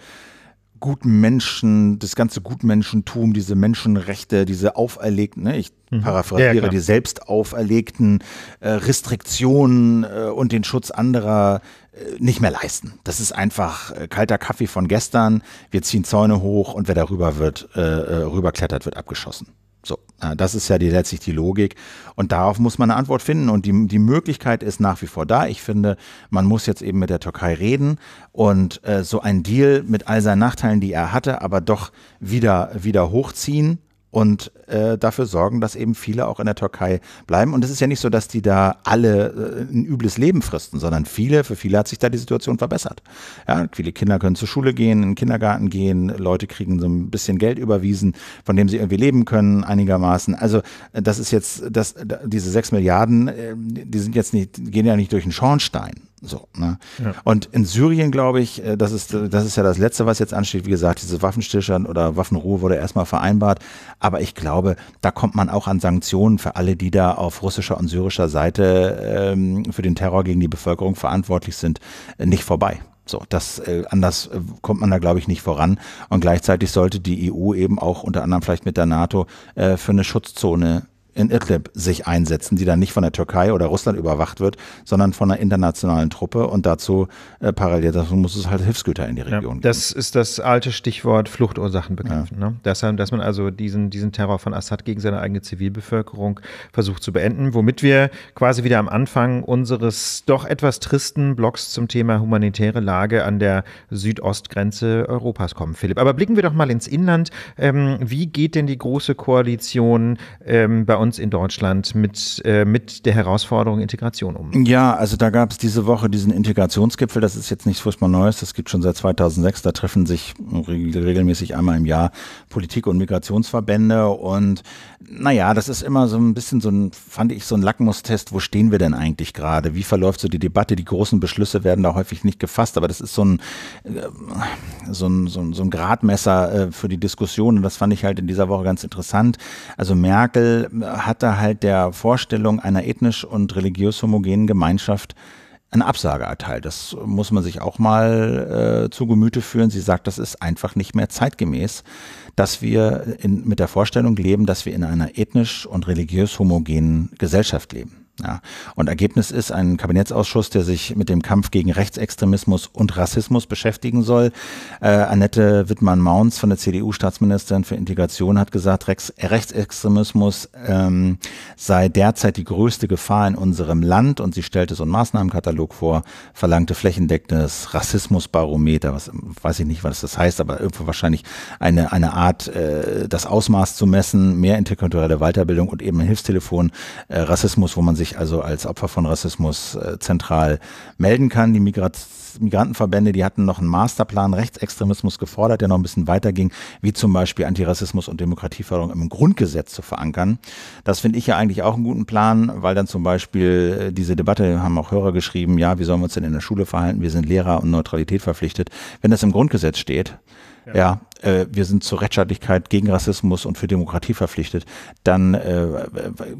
A: Menschen, das ganze Gutmenschentum, diese Menschenrechte, diese auferlegten, ne, ich mhm. paraphrasiere, ja, die selbst auferlegten äh, Restriktionen äh, und den Schutz anderer äh, nicht mehr leisten. Das ist einfach äh, kalter Kaffee von gestern. Wir ziehen Zäune hoch und wer darüber wird, äh, rüberklettert, wird abgeschossen. So, äh, das ist ja die, letztlich die Logik. Und darauf muss man eine Antwort finden. Und die, die Möglichkeit ist nach wie vor da. Ich finde, man muss jetzt eben mit der Türkei reden und äh, so ein Deal mit all seinen Nachteilen, die er hatte, aber doch wieder, wieder hochziehen und äh, dafür sorgen, dass eben viele auch in der Türkei bleiben. Und es ist ja nicht so, dass die da alle äh, ein übles Leben fristen, sondern viele, für viele hat sich da die Situation verbessert. Ja, viele Kinder können zur Schule gehen, in den Kindergarten gehen, Leute kriegen so ein bisschen Geld überwiesen, von dem sie irgendwie leben können, einigermaßen. Also das ist jetzt, das, diese sechs Milliarden, äh, die sind jetzt nicht, gehen ja nicht durch den Schornstein. So, ne? Ja. Und in Syrien, glaube ich, äh, das ist, das ist ja das Letzte, was jetzt ansteht. Wie gesagt, diese Waffenstillstand oder Waffenruhe wurde erstmal vereinbart. Aber ich glaube, da kommt man auch an Sanktionen für alle, die da auf russischer und syrischer Seite ähm, für den Terror gegen die Bevölkerung verantwortlich sind, äh, nicht vorbei. So, das äh, anders äh, kommt man da, glaube ich, nicht voran. Und gleichzeitig sollte die EU eben auch unter anderem vielleicht mit der NATO äh, für eine Schutzzone in Idlib sich einsetzen, die dann nicht von der Türkei oder Russland überwacht wird, sondern von einer internationalen Truppe und dazu äh, parallel dazu muss es halt Hilfsgüter in die
B: Region ja, geben. Das ist das alte Stichwort Fluchtursachen bekämpfen. Ja. Ne? Deshalb, dass man also diesen, diesen Terror von Assad gegen seine eigene Zivilbevölkerung versucht zu beenden, womit wir quasi wieder am Anfang unseres doch etwas tristen Blogs zum Thema humanitäre Lage an der Südostgrenze Europas kommen, Philipp. Aber blicken wir doch mal ins Inland. Ähm, wie geht denn die Große Koalition ähm, bei uns sonst in Deutschland mit, äh, mit der Herausforderung Integration
A: um? Ja, also da gab es diese Woche diesen Integrationsgipfel, das ist jetzt nichts furchtbar Neues, das gibt schon seit 2006, da treffen sich regelmäßig einmal im Jahr Politik- und Migrationsverbände und naja, das ist immer so ein bisschen so ein, fand ich, so ein Lackmustest, wo stehen wir denn eigentlich gerade? Wie verläuft so die Debatte? Die großen Beschlüsse werden da häufig nicht gefasst, aber das ist so ein, äh, so ein, so ein, so ein Gradmesser äh, für die Diskussion und das fand ich halt in dieser Woche ganz interessant. Also Merkel hatte halt der Vorstellung einer ethnisch und religiös homogenen Gemeinschaft eine Absage erteilt. Das muss man sich auch mal äh, zu Gemüte führen. Sie sagt, das ist einfach nicht mehr zeitgemäß dass wir in, mit der Vorstellung leben, dass wir in einer ethnisch und religiös homogenen Gesellschaft leben. Ja. Und Ergebnis ist ein Kabinettsausschuss, der sich mit dem Kampf gegen Rechtsextremismus und Rassismus beschäftigen soll. Äh, Annette Wittmann-Maunz von der CDU, Staatsministerin für Integration, hat gesagt, Rex Rechtsextremismus ähm, sei derzeit die größte Gefahr in unserem Land und sie stellte so einen Maßnahmenkatalog vor, verlangte flächendeckendes Rassismusbarometer, was weiß ich nicht, was das heißt, aber irgendwo wahrscheinlich eine, eine Art, äh, das Ausmaß zu messen, mehr interkulturelle Weiterbildung und eben ein Hilfstelefon, äh, Rassismus, wo man sich sich also als Opfer von Rassismus äh, zentral melden kann. Die Migrat Migrantenverbände, die hatten noch einen Masterplan Rechtsextremismus gefordert, der noch ein bisschen weiterging, wie zum Beispiel Antirassismus und Demokratieförderung im Grundgesetz zu verankern. Das finde ich ja eigentlich auch einen guten Plan, weil dann zum Beispiel äh, diese Debatte, haben auch Hörer geschrieben, ja, wie sollen wir uns denn in der Schule verhalten? Wir sind Lehrer und Neutralität verpflichtet. Wenn das im Grundgesetz steht, ja, äh, wir sind zur Rechtsstaatlichkeit gegen Rassismus und für Demokratie verpflichtet, dann äh,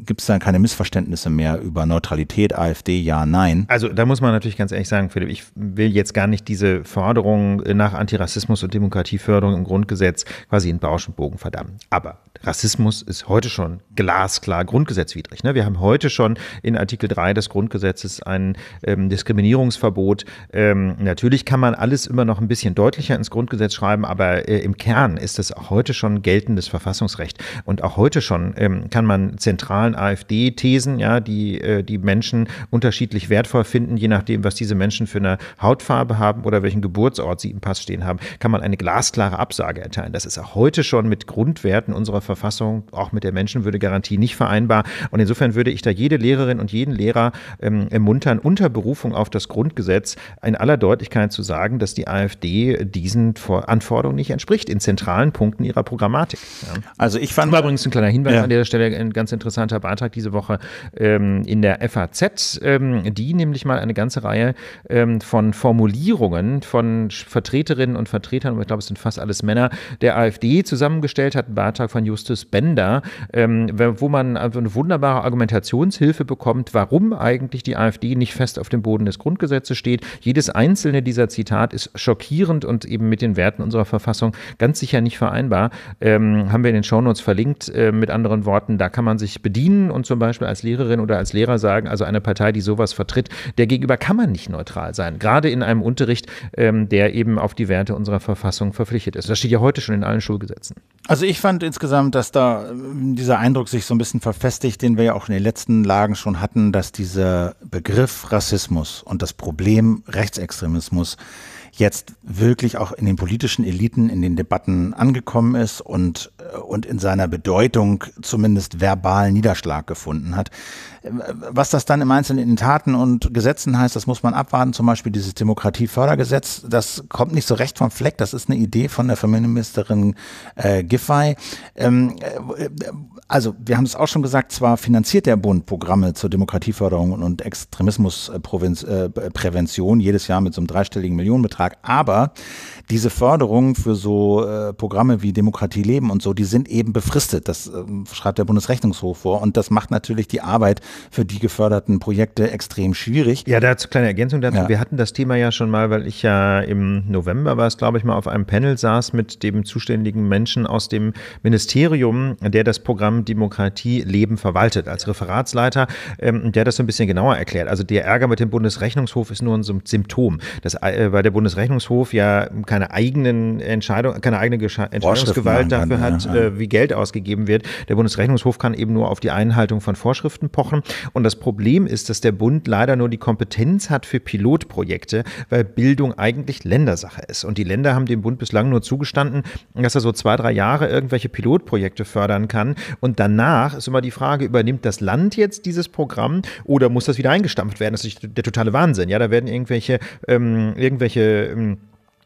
A: gibt es dann keine Missverständnisse
B: mehr über Neutralität, AfD, ja, nein. Also da muss man natürlich ganz ehrlich sagen, Philipp, ich will jetzt gar nicht diese Forderung nach Antirassismus und Demokratieförderung im Grundgesetz quasi in Bausch und Bogen verdammen. Aber Rassismus ist heute schon glasklar grundgesetzwidrig. Ne? Wir haben heute schon in Artikel 3 des Grundgesetzes ein ähm, Diskriminierungsverbot. Ähm, natürlich kann man alles immer noch ein bisschen deutlicher ins Grundgesetz schreiben, aber äh, im Kern ist es auch heute schon geltendes Verfassungsrecht. Und auch heute schon ähm, kann man zentralen AfD-Thesen, ja, die äh, die Menschen unterschiedlich wertvoll finden, je nachdem, was diese Menschen für eine Hautfarbe haben oder welchen Geburtsort sie im Pass stehen haben, kann man eine glasklare Absage erteilen. Das ist auch heute schon mit Grundwerten unserer Verfassung, auch mit der Menschenwürdegarantie nicht vereinbar. Und insofern würde ich da jede Lehrerin und jeden Lehrer ähm, ermuntern, unter Berufung auf das Grundgesetz in aller Deutlichkeit zu sagen, dass die AfD diesen Anforderungen nicht entspricht widerspricht in zentralen Punkten ihrer Programmatik. Ja. Also ich fand. war übrigens ein kleiner Hinweis ja. an der Stelle, ein ganz interessanter Beitrag diese Woche ähm, in der FAZ, ähm, die nämlich mal eine ganze Reihe ähm, von Formulierungen von Vertreterinnen und Vertretern, und ich glaube, es sind fast alles Männer, der AfD zusammengestellt hat, ein Beitrag von Justus Bender, ähm, wo man also eine wunderbare Argumentationshilfe bekommt, warum eigentlich die AfD nicht fest auf dem Boden des Grundgesetzes steht. Jedes einzelne dieser Zitat ist schockierend und eben mit den Werten unserer Verfassung ganz sicher nicht vereinbar. Ähm, haben wir in den Shownotes verlinkt. Äh, mit anderen Worten, da kann man sich bedienen und zum Beispiel als Lehrerin oder als Lehrer sagen, also eine Partei, die sowas vertritt, der gegenüber kann man nicht neutral sein. Gerade in einem Unterricht, ähm, der eben auf die Werte unserer Verfassung verpflichtet ist. Das steht ja heute schon in allen Schulgesetzen.
A: Also ich fand insgesamt, dass da äh, dieser Eindruck sich so ein bisschen verfestigt, den wir ja auch in den letzten Lagen schon hatten, dass dieser Begriff Rassismus und das Problem Rechtsextremismus jetzt wirklich auch in den politischen Eliten, in den Debatten angekommen ist und, äh, und in seiner Bedeutung zumindest verbal Niederschlag gefunden hat. Was das dann im Einzelnen in den Taten und Gesetzen heißt, das muss man abwarten. Zum Beispiel dieses Demokratiefördergesetz, das kommt nicht so recht vom Fleck. Das ist eine Idee von der Familienministerin äh, Giffey. Ähm, äh, also wir haben es auch schon gesagt, zwar finanziert der Bund Programme zur Demokratieförderung und Extremismusprävention äh, äh, jedes Jahr mit so einem dreistelligen Millionenbetrag, aber diese Förderungen für so äh, Programme wie Demokratie leben und so, die sind eben befristet. Das äh, schreibt der Bundesrechnungshof vor. Und das macht natürlich die Arbeit für die geförderten Projekte extrem schwierig. Ja,
B: dazu kleine Ergänzung dazu. Ja. Wir hatten das Thema ja schon mal, weil ich ja im November war es, glaube ich, mal auf einem Panel saß mit dem zuständigen Menschen aus dem Ministerium, der das Programm Demokratie leben verwaltet, als Referatsleiter, ähm, der das so ein bisschen genauer erklärt. Also der Ärger mit dem Bundesrechnungshof ist nur ein Symptom, das, äh, weil der Bundesrechnungshof ja keine keine eigenen Entscheidung, keine eigene Entscheidungsgewalt dafür kann, hat, ja. Äh, wie Geld ausgegeben wird. Der Bundesrechnungshof kann eben nur auf die Einhaltung von Vorschriften pochen. Und das Problem ist, dass der Bund leider nur die Kompetenz hat für Pilotprojekte, weil Bildung eigentlich Ländersache ist. Und die Länder haben dem Bund bislang nur zugestanden, dass er so zwei, drei Jahre irgendwelche Pilotprojekte fördern kann. Und danach ist immer die Frage, übernimmt das Land jetzt dieses Programm oder muss das wieder eingestampft werden? Das ist der totale Wahnsinn. Ja, da werden irgendwelche, ähm, irgendwelche ähm,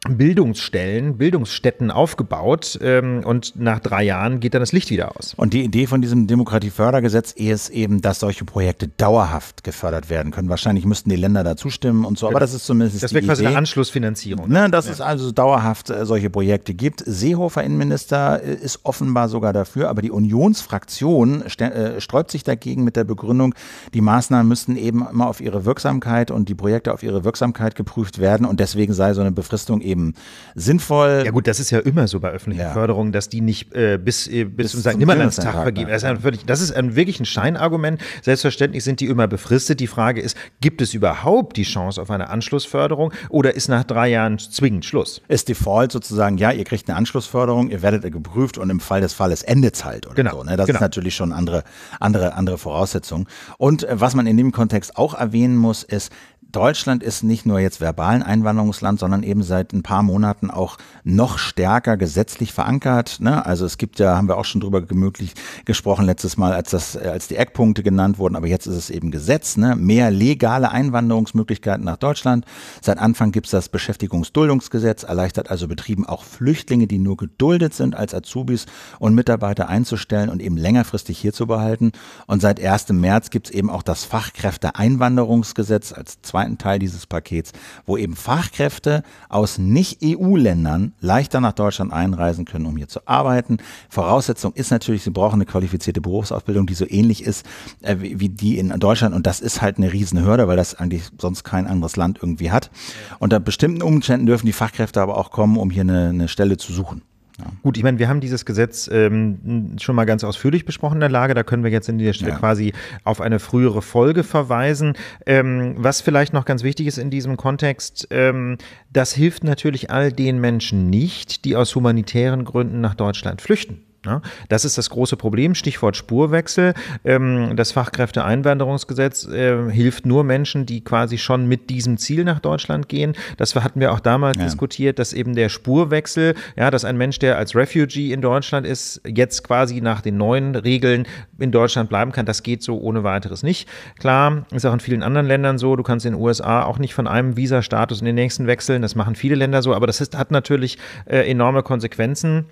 B: Bildungsstellen, Bildungsstätten aufgebaut ähm, und nach drei Jahren geht dann das Licht wieder aus. Und die Idee von diesem Demokratiefördergesetz ist eben, dass solche Projekte
A: dauerhaft gefördert werden können. Wahrscheinlich müssten die Länder da zustimmen und so, aber das ist zumindest Das wäre quasi Idee. eine
B: Anschlussfinanzierung.
A: Ne, dass ja. es also dauerhaft äh, solche Projekte gibt. Seehofer Innenminister äh, ist offenbar sogar dafür, aber die Unionsfraktion äh, sträubt sich dagegen mit der Begründung, die Maßnahmen müssten eben immer auf ihre Wirksamkeit und die Projekte auf ihre Wirksamkeit geprüft werden und
B: deswegen sei so eine Befristung eben eben sinnvoll. Ja gut, das ist ja immer so bei öffentlichen ja. Förderungen, dass die nicht äh, bis, äh, bis, bis zum St. Nimmerlandstag vergeben. Das ist, ein das ist ein, wirklich ein Scheinargument. Selbstverständlich sind die immer befristet. Die Frage ist, gibt es überhaupt die Chance auf eine Anschlussförderung oder ist nach drei Jahren zwingend Schluss? Ist Default sozusagen, ja, ihr kriegt eine Anschlussförderung, ihr werdet geprüft und
A: im Fall des Falles endet es halt oder genau, so. Ne? Das genau. ist natürlich schon andere, andere, andere Voraussetzung. Und äh, was man in dem Kontext auch erwähnen muss, ist, Deutschland ist nicht nur jetzt verbal ein Einwanderungsland, sondern eben seit ein paar Monaten auch noch stärker gesetzlich verankert. Ne? Also es gibt ja, haben wir auch schon drüber gemütlich gesprochen letztes Mal, als das, äh, als die Eckpunkte genannt wurden, aber jetzt ist es eben Gesetz, ne? Mehr legale Einwanderungsmöglichkeiten nach Deutschland. Seit Anfang gibt es das Beschäftigungsduldungsgesetz, erleichtert also Betrieben auch Flüchtlinge, die nur geduldet sind, als Azubis und Mitarbeiter einzustellen und eben längerfristig hier zu behalten. Und seit 1. März gibt es eben auch das Fachkräfteeinwanderungsgesetz als zweite zweiten Teil dieses Pakets, wo eben Fachkräfte aus Nicht-EU-Ländern leichter nach Deutschland einreisen können, um hier zu arbeiten. Voraussetzung ist natürlich, sie brauchen eine qualifizierte Berufsausbildung, die so ähnlich ist äh, wie die in Deutschland. Und das ist halt eine Riesenhürde, weil das eigentlich sonst kein anderes Land irgendwie hat. Unter bestimmten Umständen dürfen die Fachkräfte aber auch kommen, um hier eine, eine Stelle zu suchen.
B: Ja. Gut, ich meine, wir haben dieses Gesetz ähm, schon mal ganz ausführlich besprochen in der Lage. Da können wir jetzt in dieser Stelle ja. quasi auf eine frühere Folge verweisen. Ähm, was vielleicht noch ganz wichtig ist in diesem Kontext, ähm, das hilft natürlich all den Menschen nicht, die aus humanitären Gründen nach Deutschland flüchten. Ne? Das ist das große Problem. Stichwort Spurwechsel. Ähm, das Fachkräfteeinwanderungsgesetz ähm, hilft nur Menschen, die quasi schon mit diesem Ziel nach Deutschland gehen. Das hatten wir auch damals ja. diskutiert, dass eben der Spurwechsel, ja, dass ein Mensch, der als Refugee in Deutschland ist, jetzt quasi nach den neuen Regeln in Deutschland bleiben kann. Das geht so ohne weiteres nicht. Klar, ist auch in vielen anderen Ländern so. Du kannst in den USA auch nicht von einem Visa-Status in den nächsten wechseln. Das machen viele Länder so, aber das ist, hat natürlich äh, enorme Konsequenzen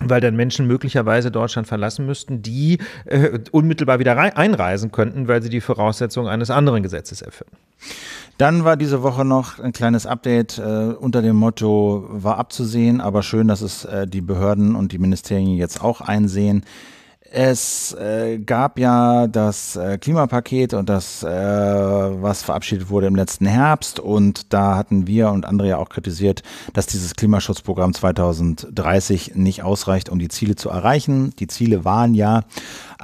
B: weil dann Menschen möglicherweise Deutschland verlassen müssten, die äh, unmittelbar wieder einreisen könnten, weil sie die Voraussetzungen eines anderen Gesetzes erfüllen. Dann war diese Woche noch ein kleines Update
A: äh, unter dem Motto, war abzusehen, aber schön, dass es äh, die Behörden und die Ministerien jetzt auch einsehen. Es äh, gab ja das äh, Klimapaket und das, äh, was verabschiedet wurde im letzten Herbst. Und da hatten wir und andere ja auch kritisiert, dass dieses Klimaschutzprogramm 2030 nicht ausreicht, um die Ziele zu erreichen. Die Ziele waren ja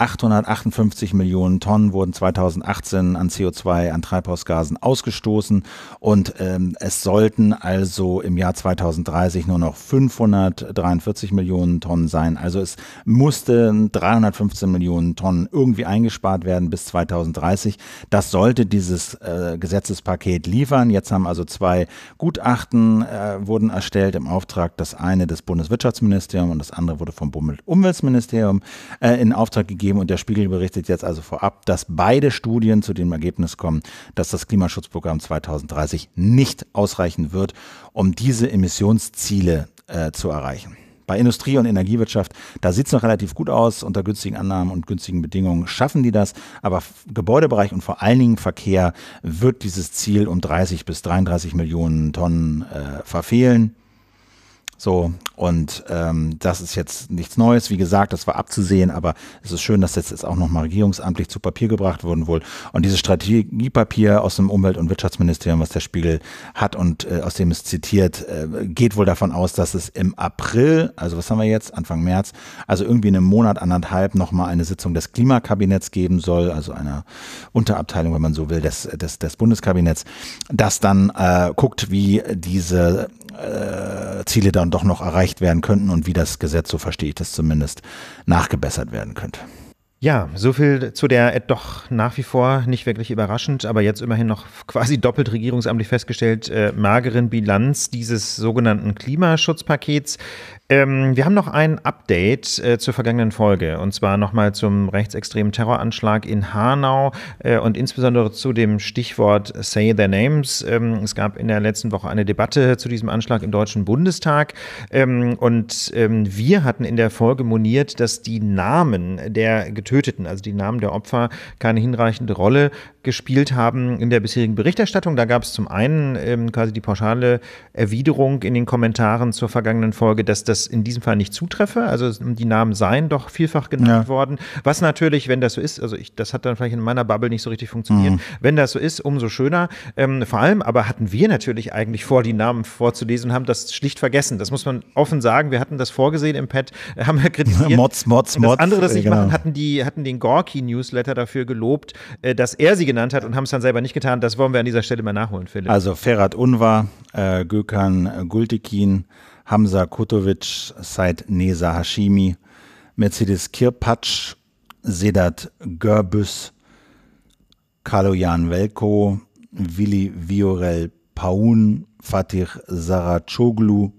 A: 858 Millionen Tonnen wurden 2018 an CO2, an Treibhausgasen ausgestoßen und ähm, es sollten also im Jahr 2030 nur noch 543 Millionen Tonnen sein. Also es mussten 315 Millionen Tonnen irgendwie eingespart werden bis 2030. Das sollte dieses äh, Gesetzespaket liefern. Jetzt haben also zwei Gutachten äh, wurden erstellt im Auftrag, das eine des Bundeswirtschaftsministeriums und das andere wurde vom Umweltministerium äh, in Auftrag gegeben gegeben und der Spiegel berichtet jetzt also vorab, dass beide Studien zu dem Ergebnis kommen, dass das Klimaschutzprogramm 2030 nicht ausreichen wird, um diese Emissionsziele äh, zu erreichen. Bei Industrie- und Energiewirtschaft, da sieht es noch relativ gut aus. Unter günstigen Annahmen und günstigen Bedingungen schaffen die das. Aber Gebäudebereich und vor allen Dingen Verkehr wird dieses Ziel um 30 bis 33 Millionen Tonnen äh, verfehlen. So, und ähm, das ist jetzt nichts Neues. Wie gesagt, das war abzusehen, aber es ist schön, dass das jetzt auch nochmal regierungsamtlich zu Papier gebracht wurden wohl. Und dieses Strategiepapier aus dem Umwelt- und Wirtschaftsministerium, was der Spiegel hat und äh, aus dem es zitiert, äh, geht wohl davon aus, dass es im April, also was haben wir jetzt, Anfang März, also irgendwie in einem Monat, anderthalb nochmal eine Sitzung des Klimakabinetts geben soll, also einer Unterabteilung, wenn man so will, des, des, des Bundeskabinetts, das dann äh, guckt, wie diese äh, Ziele dann dann doch noch erreicht werden könnten und wie das Gesetz, so verstehe ich das zumindest, nachgebessert werden könnte.
B: Ja, so viel zu der äh, doch nach wie vor nicht wirklich überraschend, aber jetzt immerhin noch quasi doppelt regierungsamtlich festgestellt äh, mageren Bilanz dieses sogenannten Klimaschutzpakets. Ähm, wir haben noch ein Update äh, zur vergangenen Folge und zwar nochmal zum rechtsextremen Terroranschlag in Hanau äh, und insbesondere zu dem Stichwort Say Their Names. Ähm, es gab in der letzten Woche eine Debatte zu diesem Anschlag im Deutschen Bundestag ähm, und ähm, wir hatten in der Folge moniert, dass die Namen der Getöteten, also die Namen der Opfer, keine hinreichende Rolle gespielt haben in der bisherigen Berichterstattung. Da gab es zum einen ähm, quasi die pauschale Erwiderung in den Kommentaren zur vergangenen Folge, dass das das in diesem Fall nicht zutreffe. Also die Namen seien doch vielfach genannt ja. worden. Was natürlich, wenn das so ist, also ich, das hat dann vielleicht in meiner Bubble nicht so richtig funktioniert. Mhm. Wenn das so ist, umso schöner. Ähm, vor allem aber hatten wir natürlich eigentlich vor, die Namen vorzulesen und haben das schlicht vergessen. Das muss man offen sagen. Wir hatten das vorgesehen im Pad, äh, haben wir kritisiert. Mods, Mods, Mods. Das andere, das nicht genau. machen, hatten, die, hatten den Gorky-Newsletter dafür gelobt, äh, dass er sie genannt hat und haben es dann selber nicht getan. Das wollen wir an dieser Stelle mal nachholen, Philipp. Also
A: Ferhat Unwar, äh, Gökhan Gultekin, Hamza Kutovic, Said Neza Hashimi, Mercedes Kirpatsch, Sedat Görbüs, Kaloyan Velko, Willi Viorel Paun, Fatih Saracoglu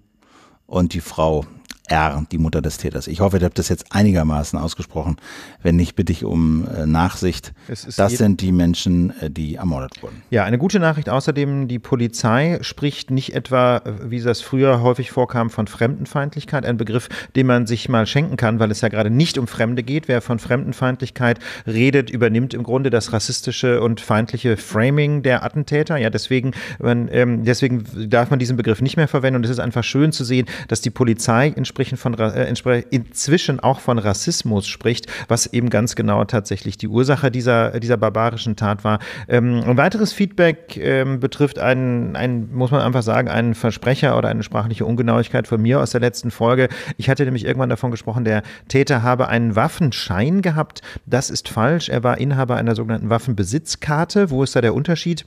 A: und die Frau R, die Mutter des Täters. Ich hoffe, ihr habt das jetzt einigermaßen ausgesprochen. Wenn nicht, bitte ich um äh, Nachsicht. Das sind die Menschen, äh, die ermordet wurden.
B: Ja, eine gute Nachricht außerdem, die Polizei spricht nicht etwa, äh, wie das früher häufig vorkam, von Fremdenfeindlichkeit, ein Begriff, den man sich mal schenken kann, weil es ja gerade nicht um Fremde geht. Wer von Fremdenfeindlichkeit redet, übernimmt im Grunde das rassistische und feindliche Framing der Attentäter. Ja, deswegen, man, ähm, deswegen darf man diesen Begriff nicht mehr verwenden und es ist einfach schön zu sehen, dass die Polizei entsprechend inzwischen, von, äh, inzwischen auch von Rassismus spricht, was eben ganz genau tatsächlich die Ursache dieser, dieser barbarischen Tat war. Ähm, ein weiteres Feedback ähm, betrifft einen, einen, muss man einfach sagen, einen Versprecher oder eine sprachliche Ungenauigkeit von mir aus der letzten Folge. Ich hatte nämlich irgendwann davon gesprochen, der Täter habe einen Waffenschein gehabt. Das ist falsch. Er war Inhaber einer sogenannten Waffenbesitzkarte. Wo ist da der Unterschied?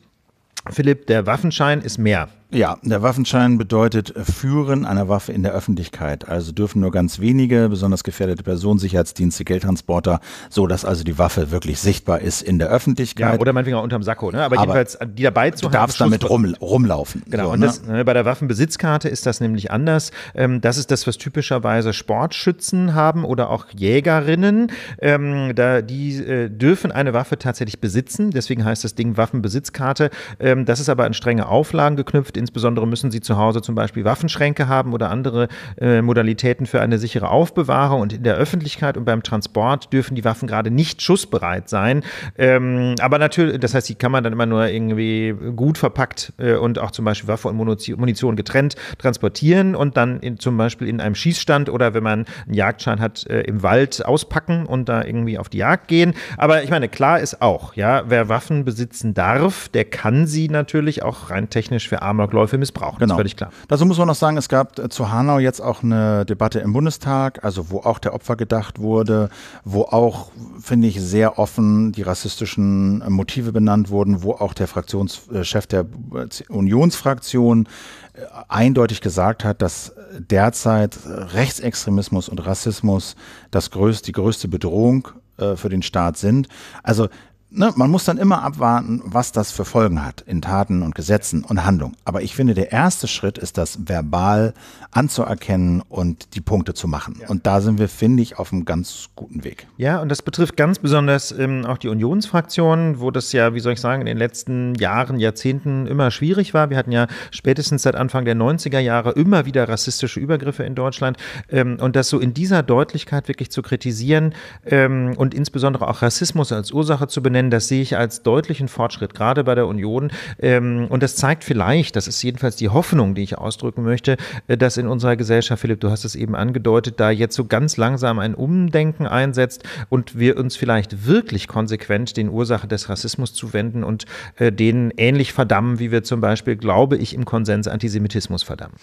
B: Philipp, der Waffenschein ist mehr. Ja, der Waffenschein
A: bedeutet Führen einer Waffe in der Öffentlichkeit. Also dürfen nur ganz wenige, besonders gefährdete Personen, Sicherheitsdienste, Geldtransporter, so dass also die Waffe wirklich sichtbar ist in der Öffentlichkeit. Ja, oder
B: meinetwegen auch unterm Sakko, ne? Aber, Aber jedenfalls, äh, die dabei zu haben. Du darfst damit rum,
A: rumlaufen. Genau. So, und ne? das,
B: äh, bei der Waffenbesitzkarte ist das nämlich anders. Ähm, das ist das, was typischerweise Sportschützen haben oder auch Jägerinnen. Ähm, die äh, dürfen eine Waffe tatsächlich besitzen. Deswegen heißt das Ding Waffenbesitzkarte. Ähm, das ist aber an strenge Auflagen geknüpft Insbesondere müssen sie zu Hause zum Beispiel Waffenschränke haben oder andere äh, Modalitäten für eine sichere Aufbewahrung. Und in der Öffentlichkeit und beim Transport dürfen die Waffen gerade nicht schussbereit sein. Ähm, aber natürlich, das heißt, die kann man dann immer nur irgendwie gut verpackt äh, und auch zum Beispiel Waffe und Munition getrennt transportieren und dann in, zum Beispiel in einem Schießstand oder wenn man einen Jagdschein hat, äh, im Wald auspacken und da irgendwie auf die Jagd gehen. Aber ich meine, klar ist auch, ja, wer Waffen besitzen darf, der kann sie natürlich auch rein technisch für Amok Amokläufe missbraucht. Genau. Das ist genau. völlig klar. Dazu muss man noch sagen, es gab äh, zu Hanau jetzt auch eine Debatte im Bundestag, also wo auch der Opfer
A: gedacht wurde, wo auch, finde ich, sehr offen die rassistischen äh, Motive benannt wurden, wo auch der Fraktionschef äh, der Unionsfraktion eindeutig gesagt hat, dass derzeit Rechtsextremismus und Rassismus das größte, die größte Bedrohung für den Staat sind. Also ne, man muss dann immer abwarten, was das für Folgen hat in Taten und Gesetzen und Handlungen. Aber ich finde, der erste Schritt ist, das verbal anzuerkennen und die Punkte zu machen. Ja. Und da sind wir, finde ich, auf einem ganz
B: guten Weg. Ja, und das betrifft ganz besonders ähm, auch die Unionsfraktion, wo das ja, wie soll ich sagen, in den letzten Jahren, Jahrzehnten immer schwierig war. Wir hatten ja spätestens seit Anfang der 90er Jahre immer wieder rassistische Übergriffe in Deutschland. Ähm, und das so in dieser Deutlichkeit wirklich zu kritisieren ähm, und insbesondere auch Rassismus als Ursache zu benennen, nennen, das sehe ich als deutlichen Fortschritt, gerade bei der Union. Ähm, und das zeigt vielleicht, das ist jedenfalls die Hoffnung, die ich ausdrücken möchte, äh, dass in unserer Gesellschaft, Philipp, du hast es eben angedeutet, da jetzt so ganz langsam ein Umdenken einsetzt und wir uns vielleicht wirklich konsequent den Ursachen des Rassismus zuwenden und äh, denen ähnlich verdammen, wie wir zum Beispiel, glaube ich, im Konsens Antisemitismus verdammen.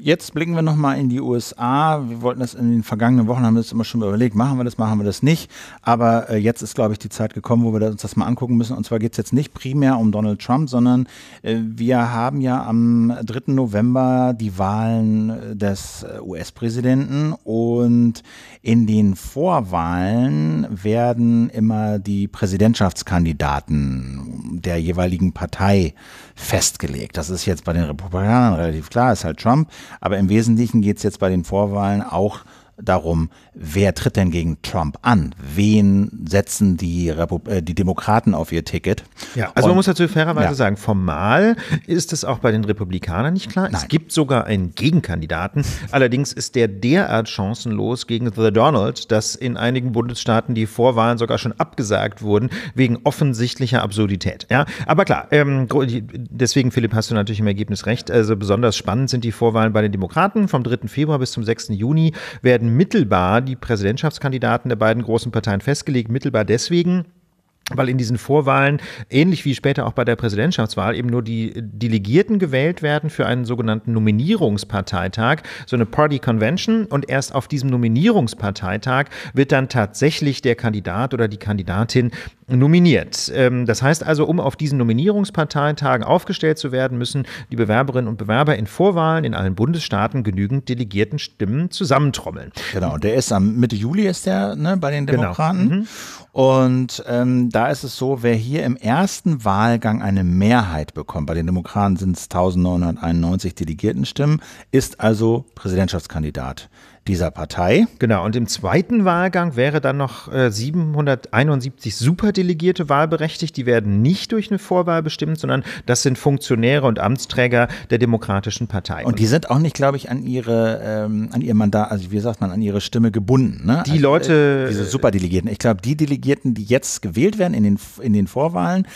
A: Jetzt blicken wir nochmal in die USA. Wir wollten das in den vergangenen Wochen, haben wir das immer schon überlegt, machen wir das, machen wir das nicht. Aber äh, jetzt ist, glaube ich, die Zeit gekommen, wo wir uns das mal angucken müssen. Und zwar geht es jetzt nicht primär um Donald Trump, sondern äh, wir haben ja am 3. November die Wahlen äh, des äh, US-Präsidenten. Und in den Vorwahlen werden immer die Präsidentschaftskandidaten der jeweiligen Partei festgelegt. Das ist jetzt bei den Republikanern relativ klar, ist halt Trump. Aber im Wesentlichen geht es jetzt bei den Vorwahlen auch um darum, wer tritt denn gegen Trump an? Wen setzen die, Repub äh, die Demokraten auf ihr Ticket?
B: Ja, also Und, man muss dazu fairerweise ja. sagen, formal ist es auch bei den Republikanern nicht klar. Nein. Es gibt sogar einen Gegenkandidaten. Allerdings ist der derart chancenlos gegen The Donald, dass in einigen Bundesstaaten die Vorwahlen sogar schon abgesagt wurden, wegen offensichtlicher Absurdität. Ja, aber klar, ähm, deswegen, Philipp, hast du natürlich im Ergebnis recht. Also besonders spannend sind die Vorwahlen bei den Demokraten. Vom 3. Februar bis zum 6. Juni werden werden mittelbar die Präsidentschaftskandidaten der beiden großen Parteien festgelegt, mittelbar deswegen, weil in diesen Vorwahlen, ähnlich wie später auch bei der Präsidentschaftswahl, eben nur die Delegierten gewählt werden für einen sogenannten Nominierungsparteitag, so eine Party Convention. Und erst auf diesem Nominierungsparteitag wird dann tatsächlich der Kandidat oder die Kandidatin nominiert. Ähm, das heißt also, um auf diesen Nominierungsparteitagen aufgestellt zu werden, müssen die Bewerberinnen und Bewerber in Vorwahlen in allen Bundesstaaten genügend delegierten Stimmen zusammentrommeln.
A: Genau, der ist am Mitte Juli ist der ne, bei den genau. Demokraten. Genau. Mhm. Und ähm, da ist es so, wer hier im ersten Wahlgang eine Mehrheit bekommt, bei den Demokraten sind es 1991
B: Delegiertenstimmen, ist also Präsidentschaftskandidat dieser Partei. Genau, und im zweiten Wahlgang wäre dann noch äh, 771 Superdelegierte wahlberechtigt. Die werden nicht durch eine Vorwahl bestimmt, sondern das sind Funktionäre und Amtsträger der Demokratischen Partei. Und die sind auch nicht, glaube ich, an
A: ihre, ähm, an ihr Mandat, also wie sagt man, an ihre Stimme gebunden. Ne? Die also, äh, Leute. Äh, diese Superdelegierten. Ich glaube, die Delegierten, die jetzt gewählt werden in den, in den Vorwahlen,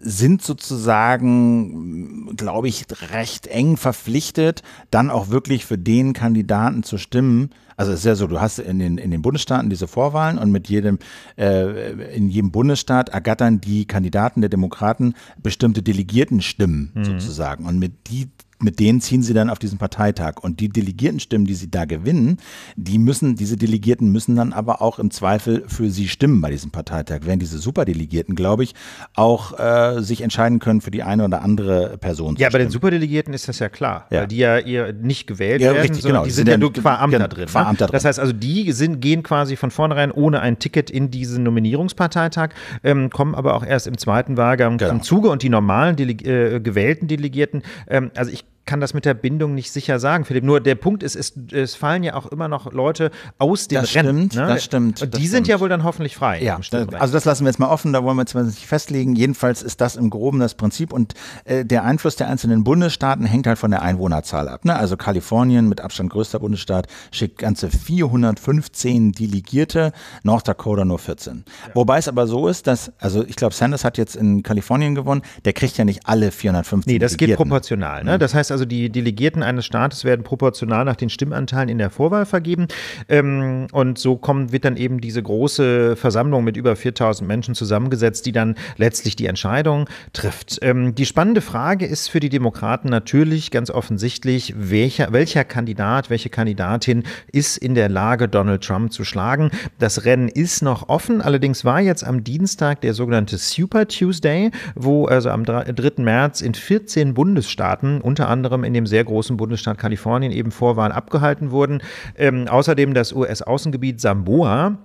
A: sind sozusagen, glaube ich, recht eng verpflichtet, dann auch wirklich für den Kandidaten zu stimmen, also es ist ja so, du hast in den, in den Bundesstaaten diese Vorwahlen und mit jedem, äh, in jedem Bundesstaat ergattern die Kandidaten der Demokraten bestimmte Delegiertenstimmen mhm. sozusagen. Und mit die mit denen ziehen sie dann auf diesen Parteitag. Und die Delegiertenstimmen, die sie da gewinnen, die müssen, diese Delegierten müssen dann aber auch im Zweifel für sie stimmen bei diesem Parteitag. Während diese Superdelegierten, glaube ich, auch äh, sich entscheiden können für die eine oder andere Person. Ja, bei den
B: Superdelegierten ist das ja klar, ja. weil die ja eher nicht gewählt ja, werden, richtig, genau. die sind, sind ja nur qua Amt da genau, drin. Ne? Qua Amt da drin. Das heißt also, die sind, gehen quasi von vornherein ohne ein Ticket in diesen Nominierungsparteitag, ähm, kommen aber auch erst im zweiten Wahlgang genau. zum Zuge und die normalen Dele äh, gewählten Delegierten, ähm, also ich kann das mit der Bindung nicht sicher sagen, Philipp. Nur der Punkt ist, es, es fallen ja auch immer noch Leute aus dem das Rennen. Stimmt, ne? Das stimmt. Und die sind stimmt. ja wohl dann hoffentlich frei. Ja, also
A: das lassen wir jetzt mal offen, da wollen wir jetzt nicht festlegen. Jedenfalls ist das im Groben das Prinzip und äh, der Einfluss der einzelnen Bundesstaaten hängt halt von der Einwohnerzahl ab. Ne? Also Kalifornien mit Abstand größter Bundesstaat schickt ganze 415 Delegierte, North Dakota nur 14. Ja. Wobei es aber so ist, dass, also ich glaube, Sanders hat jetzt in Kalifornien gewonnen, der kriegt ja nicht alle 415 Nee, das Delegierten. geht proportional. Ne? Mhm.
B: Das heißt also die Delegierten eines Staates werden proportional nach den Stimmanteilen in der Vorwahl vergeben. Ähm, und so kommt, wird dann eben diese große Versammlung mit über 4000 Menschen zusammengesetzt, die dann letztlich die Entscheidung trifft. Ähm, die spannende Frage ist für die Demokraten natürlich ganz offensichtlich, welcher, welcher Kandidat, welche Kandidatin ist in der Lage, Donald Trump zu schlagen. Das Rennen ist noch offen, allerdings war jetzt am Dienstag der sogenannte Super Tuesday, wo also am 3. März in 14 Bundesstaaten, unter anderem anderem in dem sehr großen Bundesstaat Kalifornien eben vor abgehalten wurden. Ähm, außerdem das US-Außengebiet Samoa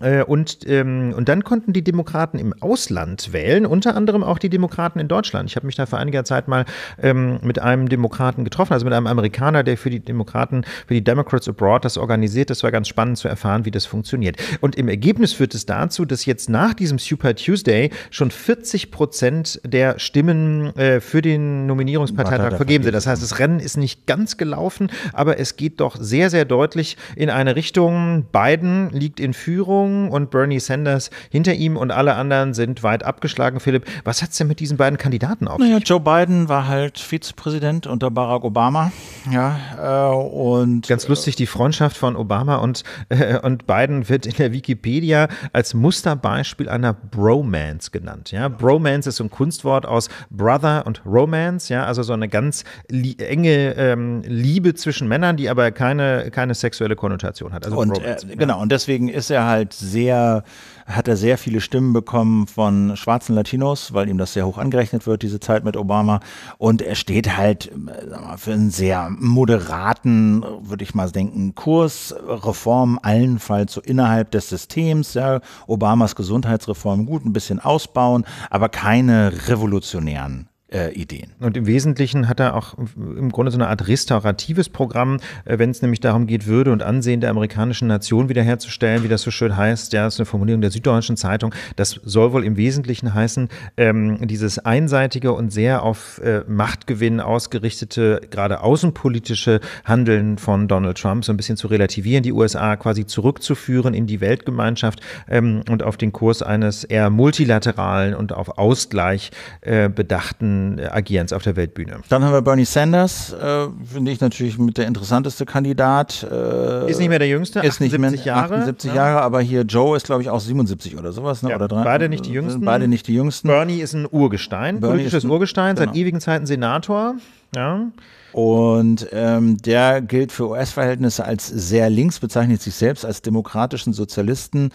B: äh, und, ähm, und dann konnten die Demokraten im Ausland wählen, unter anderem auch die Demokraten in Deutschland. Ich habe mich da vor einiger Zeit mal ähm, mit einem Demokraten getroffen, also mit einem Amerikaner, der für die Demokraten, für die Democrats Abroad das organisiert. Das war ganz spannend zu erfahren, wie das funktioniert. Und im Ergebnis führt es dazu, dass jetzt nach diesem Super Tuesday schon 40 Prozent der Stimmen äh, für den Nominierungsparteitag vergeben sind. Das heißt, das Rennen ist nicht ganz gelaufen, aber es geht doch sehr, sehr deutlich in eine Richtung. Biden liegt in Führung. Regierung und Bernie Sanders hinter ihm und alle anderen sind weit abgeschlagen. Philipp, was hat es denn mit diesen beiden Kandidaten auf naja, sich? Joe Biden war halt Vizepräsident unter Barack Obama. Ja, äh, und Ganz lustig, die Freundschaft von Obama und, äh, und Biden wird in der Wikipedia als Musterbeispiel einer Bromance genannt. Ja? Bromance ist so ein Kunstwort aus Brother und Romance, ja, also so eine ganz li enge ähm, Liebe zwischen Männern, die aber keine, keine sexuelle Konnotation hat. Also und, Bromance, äh, ja. Genau, und deswegen
A: ist er halt sehr, hat er sehr viele Stimmen bekommen von schwarzen Latinos, weil ihm das sehr hoch angerechnet wird, diese Zeit mit Obama. Und er steht halt äh, mal, für einen sehr moderaten, würde ich mal denken, Kurs, Reformen allenfalls so innerhalb des Systems, ja, Obamas Gesundheitsreform gut, ein bisschen ausbauen, aber
B: keine revolutionären äh, Ideen. Und im Wesentlichen hat er auch im Grunde so eine Art restauratives Programm, äh, wenn es nämlich darum geht, Würde und Ansehen der amerikanischen Nation wiederherzustellen, wie das so schön heißt. Ja, das ist eine Formulierung der Süddeutschen Zeitung. Das soll wohl im Wesentlichen heißen, ähm, dieses einseitige und sehr auf äh, Machtgewinn ausgerichtete, gerade außenpolitische Handeln von Donald Trump so ein bisschen zu relativieren, die USA quasi zurückzuführen in die Weltgemeinschaft ähm, und auf den Kurs eines eher multilateralen und auf Ausgleich äh, bedachten politischen äh, Agierens auf der Weltbühne. Dann haben wir Bernie Sanders,
A: äh, finde ich natürlich mit der interessanteste Kandidat. Äh, ist nicht mehr
B: der jüngste, ist
A: nicht mehr, Jahre. 78 ja. Ne? Jahre,
B: aber hier Joe ist, glaube ich, auch 77 oder sowas. Ne? Ja, oder drei, beide nicht die jüngsten. Beide nicht die jüngsten. Bernie ist ein Urgestein, Bernie politisches ein, Urgestein, genau. seit ewigen Zeiten Senator. Ja. Und
A: ähm, der gilt für US-Verhältnisse als sehr links, bezeichnet sich selbst als demokratischen Sozialisten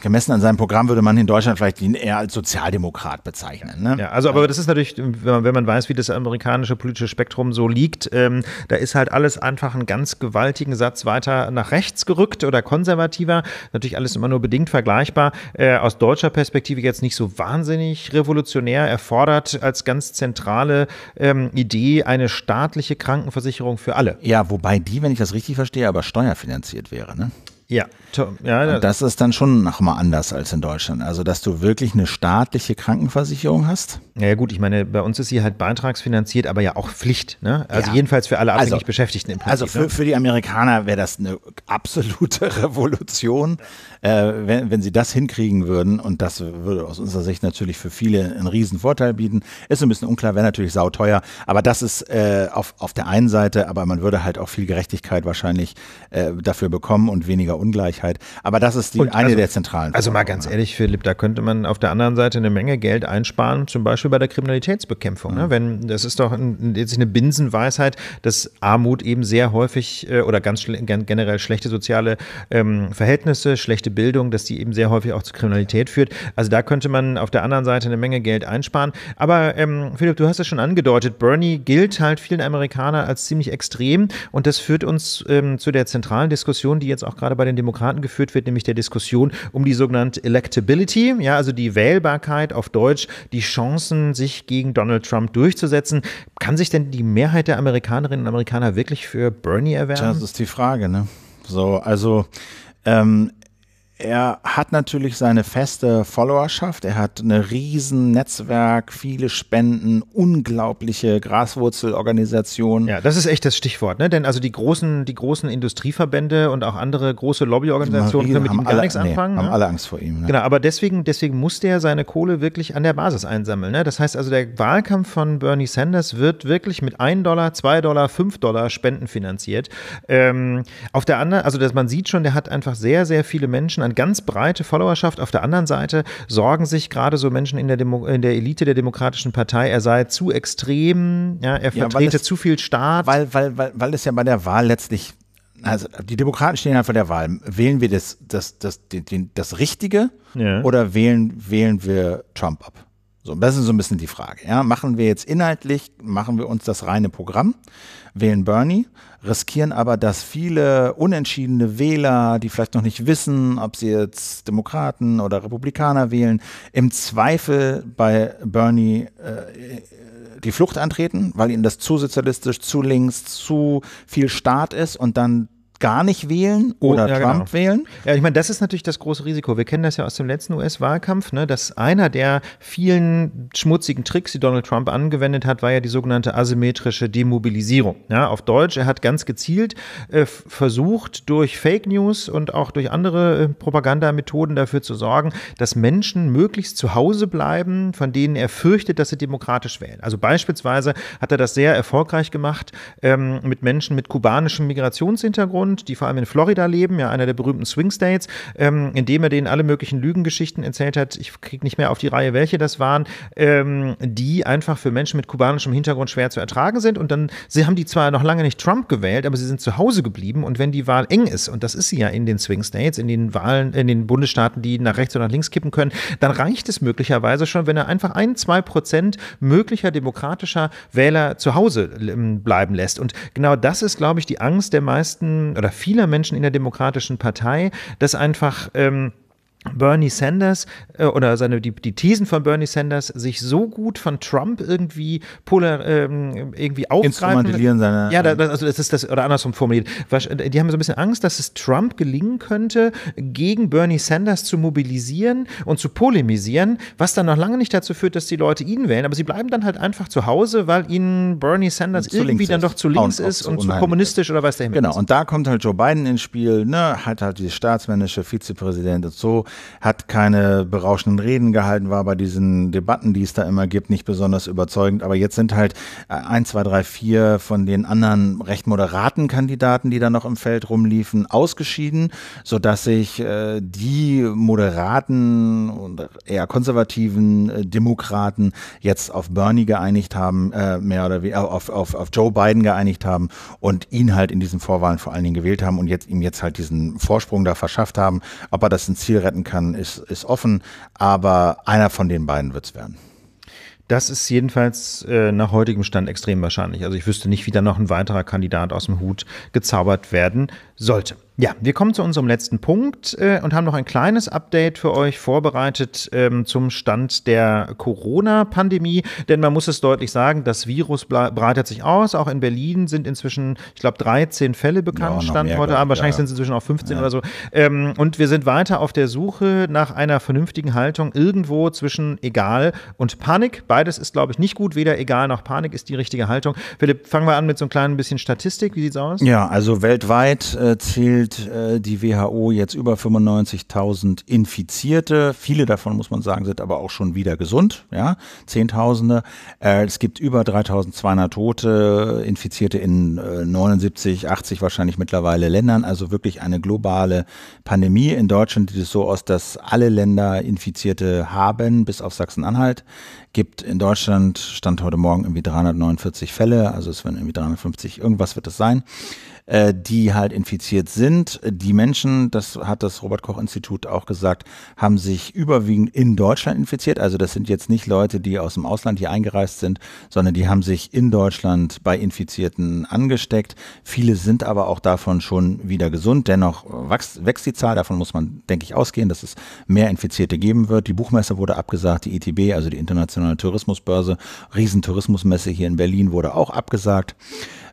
A: gemessen an seinem Programm würde man in Deutschland vielleicht ihn eher als Sozialdemokrat bezeichnen. Ne? Ja, also aber das ist
B: natürlich, wenn man, wenn man weiß, wie das amerikanische politische Spektrum so liegt, ähm, da ist halt alles einfach einen ganz gewaltigen Satz weiter nach rechts gerückt oder konservativer. Natürlich alles immer nur bedingt vergleichbar. Äh, aus deutscher Perspektive jetzt nicht so wahnsinnig revolutionär erfordert als ganz zentrale ähm, Idee eine staatliche Krankenversicherung für alle. Ja, wobei die, wenn ich das richtig verstehe, aber steuerfinanziert wäre. Ne?
A: Ja, ja und das ist dann schon nochmal anders als in Deutschland. Also, dass du wirklich eine staatliche
B: Krankenversicherung hast. Ja, gut, ich meine, bei uns ist sie halt beitragsfinanziert, aber ja auch Pflicht. Ne? Also, ja. jedenfalls für alle also abhängig also, Beschäftigten im Prinzip. Also, für, ne?
A: für die Amerikaner wäre das eine absolute Revolution, äh, wenn, wenn sie das hinkriegen würden. Und das würde aus unserer Sicht natürlich für viele einen riesen Vorteil bieten. Ist ein bisschen unklar, wäre natürlich sauteuer. Aber das ist äh, auf, auf der einen Seite, aber man würde halt auch viel Gerechtigkeit wahrscheinlich äh, dafür bekommen und weniger
B: Ungleichheit. Aber das ist die, und eine also, der zentralen. Also mal ganz ehrlich, Philipp, da könnte man auf der anderen Seite eine Menge Geld einsparen, zum Beispiel bei der Kriminalitätsbekämpfung. Ne? Mhm. Ne? Wenn das ist doch ein, eine Binsenweisheit, dass Armut eben sehr häufig äh, oder ganz generell schlechte soziale ähm, Verhältnisse, schlechte Bildung, dass die eben sehr häufig auch zu Kriminalität führt. Also da könnte man auf der anderen Seite eine Menge Geld einsparen. Aber ähm, Philipp, du hast es schon angedeutet, Bernie gilt halt vielen Amerikanern als ziemlich extrem und das führt uns ähm, zu der zentralen Diskussion, die jetzt auch gerade bei den Demokraten geführt wird, nämlich der Diskussion um die sogenannte Electability, ja, also die Wählbarkeit auf Deutsch, die Chancen, sich gegen Donald Trump durchzusetzen. Kann sich denn die Mehrheit der Amerikanerinnen und Amerikaner wirklich für Bernie erwärmen? Tja, das ist die Frage, ne? So, also
A: ähm, er hat natürlich seine feste Followerschaft, er hat ein riesen
B: Netzwerk, viele Spenden, unglaubliche Graswurzelorganisationen. Ja, das ist echt das Stichwort, ne? Denn also die großen, die großen Industrieverbände und auch andere große Lobbyorganisationen können mit ihm gar alle, nichts anfangen. Nee, ne? Haben alle
A: Angst vor ihm. Ne?
B: Genau, aber deswegen, deswegen musste er seine Kohle wirklich an der Basis einsammeln. Ne? Das heißt also, der Wahlkampf von Bernie Sanders wird wirklich mit 1 Dollar, 2 Dollar, 5 Dollar Spenden finanziert. Ähm, auf der anderen, also dass man sieht schon, der hat einfach sehr, sehr viele Menschen eine ganz breite Followerschaft. Auf der anderen Seite sorgen sich gerade so Menschen in der, Demo in der Elite der Demokratischen Partei, er sei zu extrem, ja, er vertrete ja, zu viel Staat. Weil, weil, weil, weil es ja bei der Wahl letztlich, also die Demokraten stehen ja vor der Wahl. Wählen
A: wir das, das, das, den, den, das Richtige ja. oder wählen, wählen wir Trump ab? So, das ist so ein bisschen die Frage. Ja? Machen wir jetzt inhaltlich, machen wir uns das reine Programm, wählen Bernie, riskieren aber, dass viele unentschiedene Wähler, die vielleicht noch nicht wissen, ob sie jetzt Demokraten oder Republikaner wählen, im Zweifel bei Bernie äh, die Flucht antreten, weil ihnen das zu sozialistisch, zu
B: links, zu
A: viel Staat ist und dann gar nicht wählen oh, oder oh, ja, Trump genau.
B: wählen. Ja, ich meine, das ist natürlich das große Risiko. Wir kennen das ja aus dem letzten US-Wahlkampf, ne, dass einer der vielen schmutzigen Tricks, die Donald Trump angewendet hat, war ja die sogenannte asymmetrische Demobilisierung. Ja, auf Deutsch, er hat ganz gezielt äh, versucht, durch Fake News und auch durch andere äh, Propagandamethoden dafür zu sorgen, dass Menschen möglichst zu Hause bleiben, von denen er fürchtet, dass sie demokratisch wählen. Also beispielsweise hat er das sehr erfolgreich gemacht ähm, mit Menschen mit kubanischem Migrationshintergrund Sound, die vor allem in Florida leben, ja, einer der berühmten Swing States, ähm, indem er denen alle möglichen Lügengeschichten erzählt hat. Ich kriege nicht mehr auf die Reihe, welche das waren, ähm, die einfach für Menschen mit kubanischem Hintergrund schwer zu ertragen sind. Und dann, sie haben die zwar noch lange nicht Trump gewählt, aber sie sind zu Hause geblieben. Und wenn die Wahl eng ist, und das ist sie ja in den Swing States, in den Wahlen, in den Bundesstaaten, die nach rechts oder nach links kippen können, dann reicht es möglicherweise schon, wenn er einfach ein, zwei Prozent möglicher demokratischer Wähler zu Hause ähm, bleiben lässt. Und genau das ist, glaube ich, die Angst der meisten oder vieler Menschen in der Demokratischen Partei, dass einfach ähm, Bernie Sanders äh, oder seine, die, die Thesen von Bernie Sanders sich so gut von Trump irgendwie polar, ähm, irgendwie aufgreifen. Instrumentalisieren seine. Ja, äh, das, also das ist das, oder andersrum formuliert. Die haben so ein bisschen Angst, dass es Trump gelingen könnte, gegen Bernie Sanders zu mobilisieren und zu polemisieren, was dann noch lange nicht dazu führt, dass die Leute ihn wählen, aber sie bleiben dann halt einfach zu Hause, weil ihnen Bernie Sanders irgendwie dann doch zu links und ist und zu
A: kommunistisch ist. oder genau, was der Genau, ist. und da kommt halt Joe Biden ins Spiel, ne, hat halt dieses staatsmännische Vizepräsident und so hat keine berauschenden Reden gehalten, war bei diesen Debatten, die es da immer gibt, nicht besonders überzeugend. Aber jetzt sind halt äh, ein, zwei, drei, vier von den anderen recht moderaten Kandidaten, die da noch im Feld rumliefen, ausgeschieden, sodass sich äh, die moderaten und eher konservativen äh, Demokraten jetzt auf Bernie geeinigt haben, äh, mehr oder weniger äh, auf, auf, auf Joe Biden geeinigt haben und ihn halt in diesen Vorwahlen vor allen Dingen gewählt haben und jetzt ihm jetzt halt diesen Vorsprung da verschafft haben. Ob er das ein Ziel retten werden kann, ist, ist offen. Aber einer von den beiden wird es
B: werden. Das ist jedenfalls äh, nach heutigem Stand extrem wahrscheinlich. Also ich wüsste nicht, wie da noch ein weiterer Kandidat aus dem Hut gezaubert werden sollte. Ja, wir kommen zu unserem letzten Punkt äh, und haben noch ein kleines Update für euch vorbereitet ähm, zum Stand der Corona-Pandemie. Denn man muss es deutlich sagen, das Virus breitet sich aus. Auch in Berlin sind inzwischen, ich glaube, 13 Fälle bekannt, ja, Stand heute Abend. Wahrscheinlich ja. sind es inzwischen auch 15 ja. oder so. Ähm, und wir sind weiter auf der Suche nach einer vernünftigen Haltung irgendwo zwischen egal und Panik. Beides ist, glaube ich, nicht gut. Weder egal noch Panik ist die richtige Haltung. Philipp, fangen wir an mit so einem kleinen bisschen Statistik. Wie sieht es aus?
A: Ja, also weltweit. Äh zählt äh, die WHO jetzt über 95.000 Infizierte. Viele davon, muss man sagen, sind aber auch schon wieder gesund, ja, Zehntausende. Äh, es gibt über 3.200 Tote, Infizierte in 79, äh, 80 wahrscheinlich mittlerweile Ländern. Also wirklich eine globale Pandemie. In Deutschland sieht es so aus, dass alle Länder Infizierte haben, bis auf Sachsen-Anhalt. Gibt in Deutschland, stand heute Morgen irgendwie 349 Fälle, also es werden irgendwie 350, irgendwas wird es sein. Äh, die halt infiziert sind. Die Menschen, das hat das Robert Koch Institut auch gesagt, haben sich überwiegend in Deutschland infiziert. Also das sind jetzt nicht Leute, die aus dem Ausland hier eingereist sind, sondern die haben sich in Deutschland bei Infizierten angesteckt. Viele sind aber auch davon schon wieder gesund. Dennoch wächst, wächst die Zahl. Davon muss man, denke ich, ausgehen, dass es mehr Infizierte geben wird. Die Buchmesse wurde abgesagt, die ITB, also die Internationale Tourismusbörse, Riesentourismusmesse hier in Berlin wurde auch abgesagt.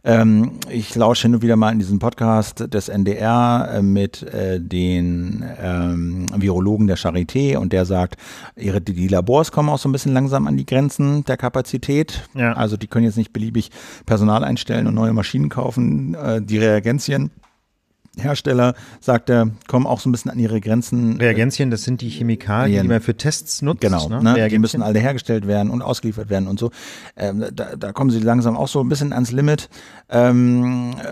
A: Ähm, ich lausche hin und wieder mal in diesem Podcast des NDR äh, mit äh, den ähm, Virologen der Charité und der sagt, ihre, die Labors kommen auch so ein bisschen langsam an die Grenzen der Kapazität. Ja. Also die können jetzt nicht beliebig Personal einstellen und neue Maschinen kaufen, äh, die Reagenzien Hersteller, sagt er, kommen auch so ein bisschen an ihre Grenzen. Äh, Reagenzien, das sind die Chemikalien, die man für Tests nutzt. Genau, ne? Ne? die müssen alle hergestellt werden und ausgeliefert werden und so. Ähm, da, da, kommen sie langsam auch so ein bisschen ans Limit. Ähm, äh,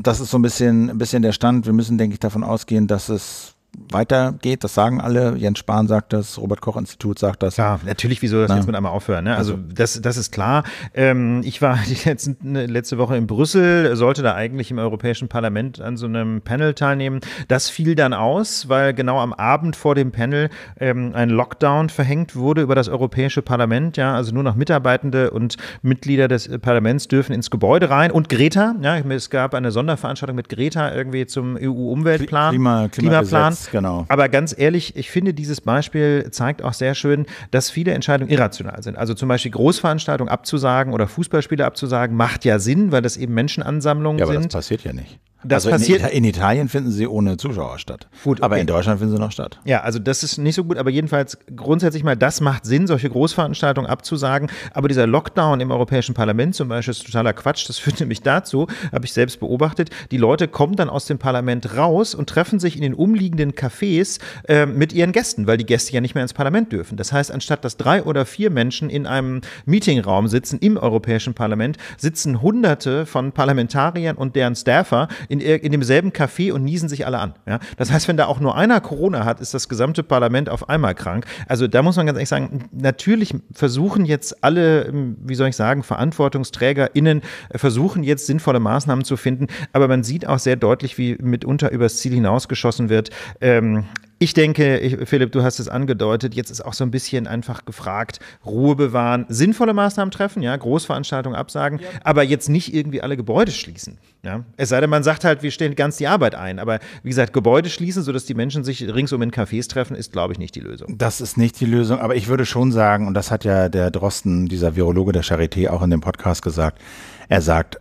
A: das ist so ein bisschen, ein bisschen der Stand. Wir müssen, denke ich, davon ausgehen, dass es weitergeht. Das sagen alle. Jens Spahn sagt das, Robert Koch Institut sagt das. Ja,
B: natürlich, wieso das Na. jetzt mit einmal aufhören? Ne? Also, also, das, das ist klar. Ähm, ich war die letzten, ne, letzte Woche in Brüssel, sollte da eigentlich im Europäischen Parlament an so einem Panel teilnehmen. Das fiel dann aus, weil genau am Abend vor dem Panel ähm, ein Lockdown verhängt wurde über das Europäische Parlament. Ja, also nur noch Mitarbeitende und Mitglieder des Parlaments dürfen ins Gebäude rein. Und Greta, ja, es gab eine Sonderveranstaltung mit Greta irgendwie zum EU-Umweltplan, Klima, Klimaplan genau. Aber ganz ehrlich, ich finde, dieses Beispiel zeigt auch sehr schön, dass viele Entscheidungen irrational sind. Also zum Beispiel Großveranstaltungen abzusagen oder Fußballspiele abzusagen, macht ja Sinn, weil das eben Menschenansammlungen ja, aber sind. Das passiert ja nicht. Das also passiert. In, in,
A: Italien finden sie ohne Zuschauer statt. Gut, aber in Deutschland finden sie noch statt.
B: Ja, also das ist nicht so gut, aber jedenfalls grundsätzlich mal, das macht Sinn, solche Großveranstaltungen abzusagen. Aber dieser Lockdown im Europäischen Parlament zum Beispiel ist totaler Quatsch. Das führt nämlich dazu, habe ich selbst beobachtet, die Leute kommen dann aus dem Parlament raus und treffen sich in den umliegenden Cafés äh, mit ihren Gästen, weil die Gäste ja nicht mehr ins Parlament dürfen. Das heißt, anstatt dass drei oder vier Menschen in einem Meetingraum sitzen im Europäischen Parlament, sitzen Hunderte von Parlamentariern und deren Staffer in in, in demselben Café und niesen sich alle an. Ja? Das heißt, wenn da auch nur einer Corona hat, ist das gesamte Parlament auf einmal krank. Also da muss man ganz ehrlich sagen, natürlich versuchen jetzt alle, ähm, wie soll ich sagen, VerantwortungsträgerInnen äh, versuchen jetzt sinnvolle Maßnahmen zu finden, aber man sieht auch sehr deutlich, wie mitunter übers Ziel hinausgeschossen wird. Ähm, ich denke, ich, Philipp, du hast es angedeutet, jetzt ist auch so ein bisschen einfach gefragt, Ruhe bewahren, sinnvolle Maßnahmen treffen, ja, Großveranstaltungen absagen, ja. aber jetzt nicht irgendwie alle Gebäude schließen. Ja? Es sei denn, man sagt halt, wir stellen ganz die Arbeit ein. Aber wie gesagt, Gebäude schließen, sodass die Menschen sich ringsum in Cafés treffen, ist, glaube ich, nicht die Lösung.
A: Das ist nicht die Lösung, aber ich würde schon sagen, und das hat ja der Drosten, dieser Virologe der Charité, auch in dem Podcast gesagt, er sagt,